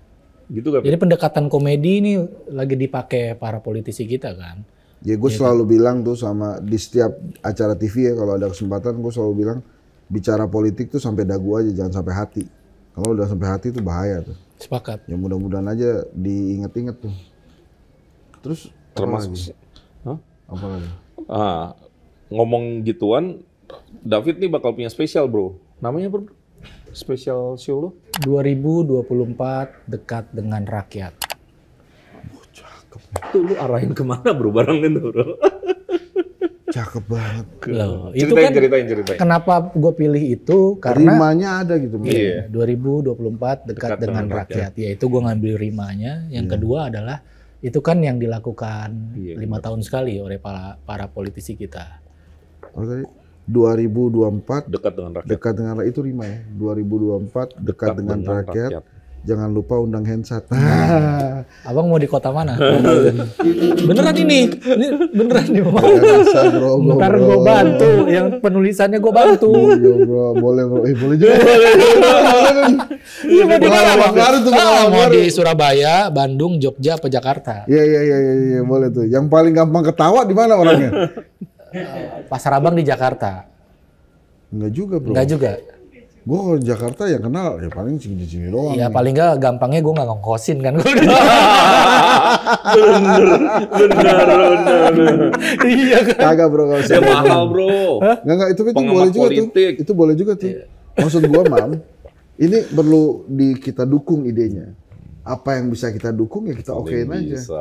S2: Gitu kan. Jadi pendekatan
S1: komedi ini lagi dipakai para politisi kita kan.
S3: Jadi gue ya, iya, selalu kan? bilang tuh sama di setiap acara TV ya kalau ada kesempatan gue selalu bilang bicara politik tuh sampai dagu aja jangan sampai hati. Kalau udah sampai hati tuh bahaya tuh. Sepakat. Ya mudah-mudahan aja diinget-inget tuh. Terus termasuk apa lagi?
S2: Huh? Apa lagi? Ah, ngomong gituan David nih bakal punya spesial, Bro. Namanya bro? Spesial show lo? 2024
S1: dekat dengan rakyat.
S2: Tuh lu arahin kemana bro barang tuh bro? Cakep banget. Loh, itu ceritain, kan ceritain, ceritain.
S1: kenapa gue pilih itu karena rimanya ada gitu. Iya. 2024 iya. dekat, dekat dengan, dengan ya. rakyat. rakyat. Yaitu gue ngambil rimanya. Yang yeah. kedua adalah itu kan yang dilakukan iya, lima yeah, tahun sekali oleh para para politisi kita.
S3: Oke. 2024 dekat dengan rakyat. Dekat dengan rakyat itu rima ya. 2024 dekat, dekat dengan, dengan rakyat. rakyat jangan lupa undang handset.
S1: Nah. Abang mau di kota mana? beneran ini, ini beneran nih Bro. Ntar gue bantu, yang penulisannya gue bantu.
S3: Iya bro, boleh bro, eh, boleh juga. Iya mau di mana Bang? Baru tuh ah, mau di
S1: Surabaya, Bandung, Jogja, apa Jakarta?
S3: Iya, iya iya iya iya boleh tuh. Yang paling gampang ketawa di mana orangnya?
S1: Pasar Abang di Jakarta.
S3: Enggak juga bro. Enggak juga. Gue kalau di Jakarta yang kenal ya paling segini-segini doang. Iya paling nggak
S1: gampangnya gue nggak ngongkosin kan.
S3: bener, bener, bener. Iya kan. Kagak bro kalau Ya mahal bro. Nggak nggak itu, itu boleh juga tuh. Itu boleh juga tuh. Maksud gue mam, ini perlu di kita dukung idenya. Apa yang bisa kita dukung ya kita okein aja. Bisa,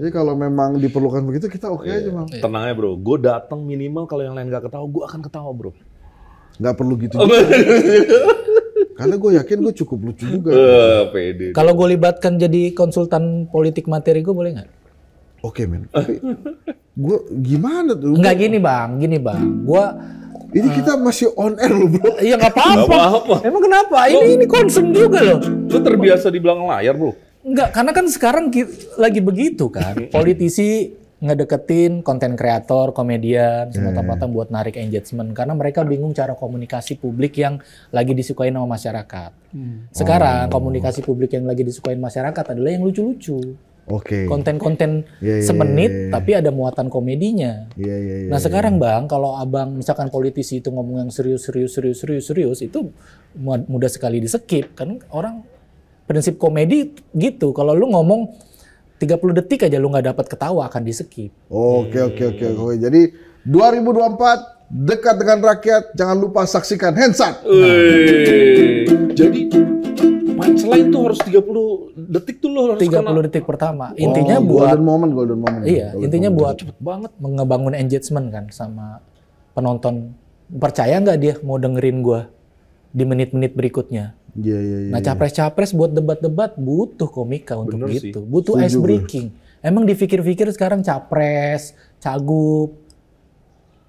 S3: Jadi kalau memang diperlukan
S2: begitu kita oke okay iya. yeah. aja mam.
S3: Tenang aja, bro,
S2: gue datang minimal kalau yang lain nggak ketawa gue akan ketawa
S3: bro nggak perlu gitu oh, juga. Karena gue yakin gue cukup lucu juga. Uh, Kalau
S1: gue libatkan jadi konsultan politik materi gue boleh nggak?
S3: Oke okay, men. Oh,
S1: iya. gue gimana tuh? Enggak gini bang, gini bang. Gue ini uh, kita masih on air loh bro. Iya nggak apa-apa. Emang kenapa? Ini ini concern juga loh. Lu terbiasa
S2: dibilang layar bro.
S1: Enggak, karena kan sekarang lagi begitu kan. Politisi ngedeketin konten kreator, komedian, semua hmm. tempat buat narik engagement karena mereka bingung cara komunikasi publik yang lagi disukai sama masyarakat. Hmm. Sekarang oh. komunikasi publik yang lagi disukai masyarakat adalah yang lucu-lucu.
S3: Oke. Okay. Konten-konten
S1: yeah, yeah, iya, semenit yeah, yeah. tapi ada muatan komedinya.
S3: Yeah, yeah, yeah, nah iya. sekarang
S1: yeah. bang, kalau abang misalkan politisi itu ngomong yang serius-serius, serius-serius, serius itu mudah sekali di skip kan orang prinsip komedi gitu. Kalau lu ngomong 30 detik aja lu nggak dapat ketawa akan di skip.
S3: Oke oke oke iya. oke. Jadi 2024 dekat dengan rakyat. Jangan lupa saksikan Hensat. Jadi selain itu
S2: harus 30 detik tuh lo harus 30 kena. detik pertama. Intinya oh, buat golden
S3: moment golden moment. Iya, golden intinya moment. buat
S1: cepet banget mengebangun engagement kan sama penonton. Percaya nggak dia mau dengerin gua di menit-menit berikutnya? Iya, iya, iya. Nah, iya. capres-capres buat debat-debat butuh komika untuk Bener itu. Sih. Butuh ice breaking. Gue. Emang dipikir fikir sekarang capres, cagup,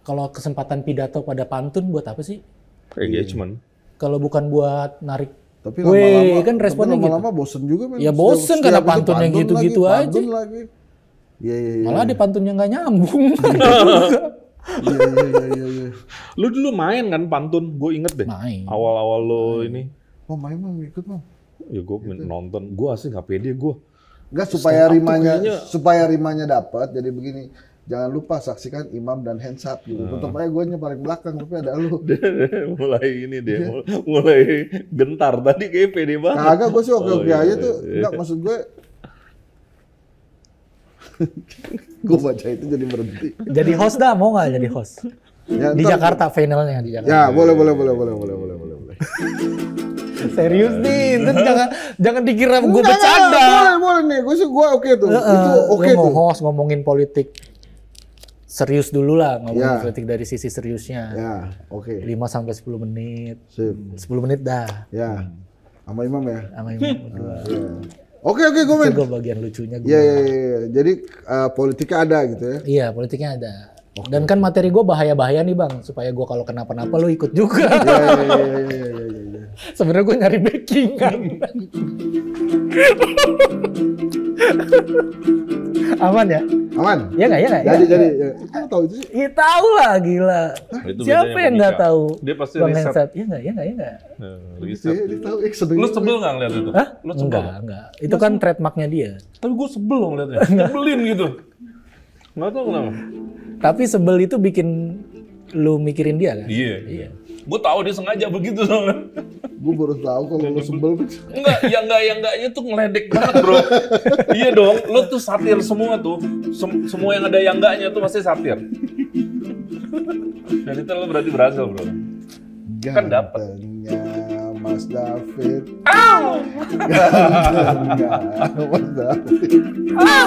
S1: kalau kesempatan pidato pada pantun buat apa sih? Engagement. Ya, iya. Kalau bukan buat narik tapi lama-lama kan responnya lama gitu. lama-lama lama bosen juga men. Ya bosen karena pantun yang gitu-gitu aja. Pantun
S3: lagi. Iya, iya, iya. Malah ada
S1: pantun yang gak nyambung.
S3: Iya, iya, iya, iya, iya. Lu dulu main kan
S2: pantun, gue inget deh. Awal-awal lo ini
S3: oh main mau ikut mau
S2: Ya gue gitu. nonton, gue asli nggak pede
S3: gue. Enggak supaya rimanya kayaknya... supaya rimanya dapat. Jadi begini, jangan lupa saksikan Imam dan Hensat gitu. Hmm. Tetap aja gue paling belakang tapi ada lu.
S2: mulai ini dia, iya. mulai gentar. Tadi kayak pede banget. agak gue sih oke-oke oh, iya, aja tuh. Iya. Enggak
S3: maksud gue gue baca itu jadi berhenti. Jadi host
S1: dah mau nggak jadi host? Ya, di ntar, Jakarta finalnya di Jakarta. Ya
S3: boleh boleh boleh boleh boleh boleh boleh.
S1: Serius iya. nih, itu jangan jangan
S3: dikira gue bercanda. Boleh, boleh nih, gue sih gue oke okay tuh. Uh, itu oke okay tuh.
S1: host ngomongin politik serius dulu lah ngomongin yeah. politik dari sisi seriusnya. Ya, yeah, oke. Okay. 5 sampai sepuluh menit. Sepuluh menit dah. Ya. Yeah. Sama Imam ya? Sama
S3: Imam. Hmm. Iya. Oke oke gue main. Itu bagian lucunya gue. Iya, iya iya iya. Jadi uh, politiknya ada gitu ya?
S1: Iya politiknya ada. Okay. Dan kan materi gue bahaya-bahaya nih bang, supaya gue kalau kenapa-napa lo ikut juga. Iya iya
S3: iya.
S1: Sebenarnya gue nyari backingan. Aman ya? Aman. Ya nggak ya nggak. Jadi ya, jadi. Ya. Kita ya. tahu itu sih. Iya tahu lah gila. Nah, itu Siapa yang nggak tahu?
S2: Dia pasti Bang riset. Hensat.
S1: Ya nggak ya nggak ya nggak.
S2: Ya, riset. Dia, eh, dia Lu sebel enggak ngeliat itu? Hah? Lu sebel? Enggak enggak.
S1: Itu kan trademarknya dia. Tapi gue sebel ngeliatnya. Sebelin gitu. Nggak tahu kenapa. Tapi sebel itu bikin lu mikirin dia kan?
S2: Iya. iya. Gue tahu dia sengaja begitu soalnya.
S3: Gue baru tahu kalau lo sebel. Enggak,
S2: ya enggak, ya enggaknya
S3: tuh ngeledek banget bro.
S2: iya dong, lo tuh satir semua tuh. Sem semua yang ada yang enggaknya tuh pasti satir. Dan itu lo berarti berhasil bro.
S3: kan dapet Mas David. Ow! Mas David. Oke.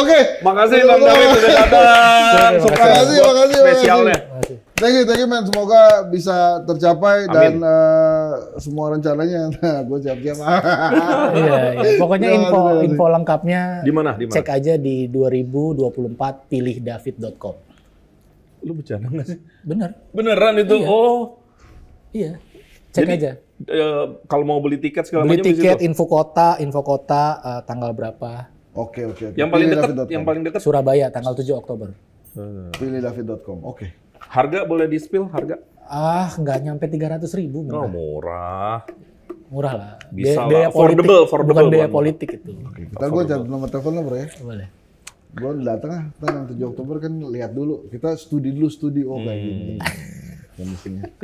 S3: Okay. Makasih Bang David sudah datang. Terima kasih, makasih. Spesialnya. Makasih. Thank you, thank you man. Semoga bisa tercapai Amin. dan uh, semua rencananya. Nah, gue siap-siap.
S1: Iya, iya. Pokoknya info info
S3: lengkapnya
S1: di mana? Cek aja di 2024 pilihdavid.com. Lu bercanda nggak sih? Bener.
S2: Beneran itu. Iya. Oh. Iya. Cek Jadi, aja. Uh, kalau mau beli tiket segala macam Beli
S1: tiket, info kota, info kota, uh, tanggal berapa.
S3: Oke, oke, oke. Yang paling dekat, yang
S2: paling dekat
S1: Surabaya tanggal 7 Oktober.
S3: Pilihdavid.com. Oke. Okay. Harga boleh di spill harga?
S1: Ah, nggak nyampe tiga ratus ribu. Oh,
S3: murah. Murah lah. Bisa biaya, lah. Biaya affordable, affordable. Bukan biaya politik itu. Okay, Kita gue catat nomor telepon lo bro ya. Boleh. Gue datang ah, kita nanti 7 Oktober kan lihat dulu. Kita studi dulu studi, oh kayak hmm. gini.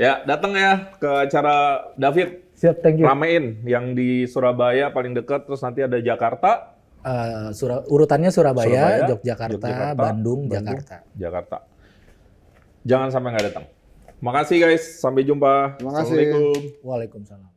S2: Ya, datang ya ke acara David. Siap, thank you. Ramein yang di Surabaya paling dekat, terus nanti ada Jakarta.
S1: Uh, Sura, urutannya Surabaya, Surabaya Yogyakarta, Yogyakarta, Bandung, Bandung, Jakarta.
S2: Jakarta jangan sampai nggak datang. Makasih guys, sampai jumpa. Terima Assalamualaikum.
S1: Waalaikumsalam.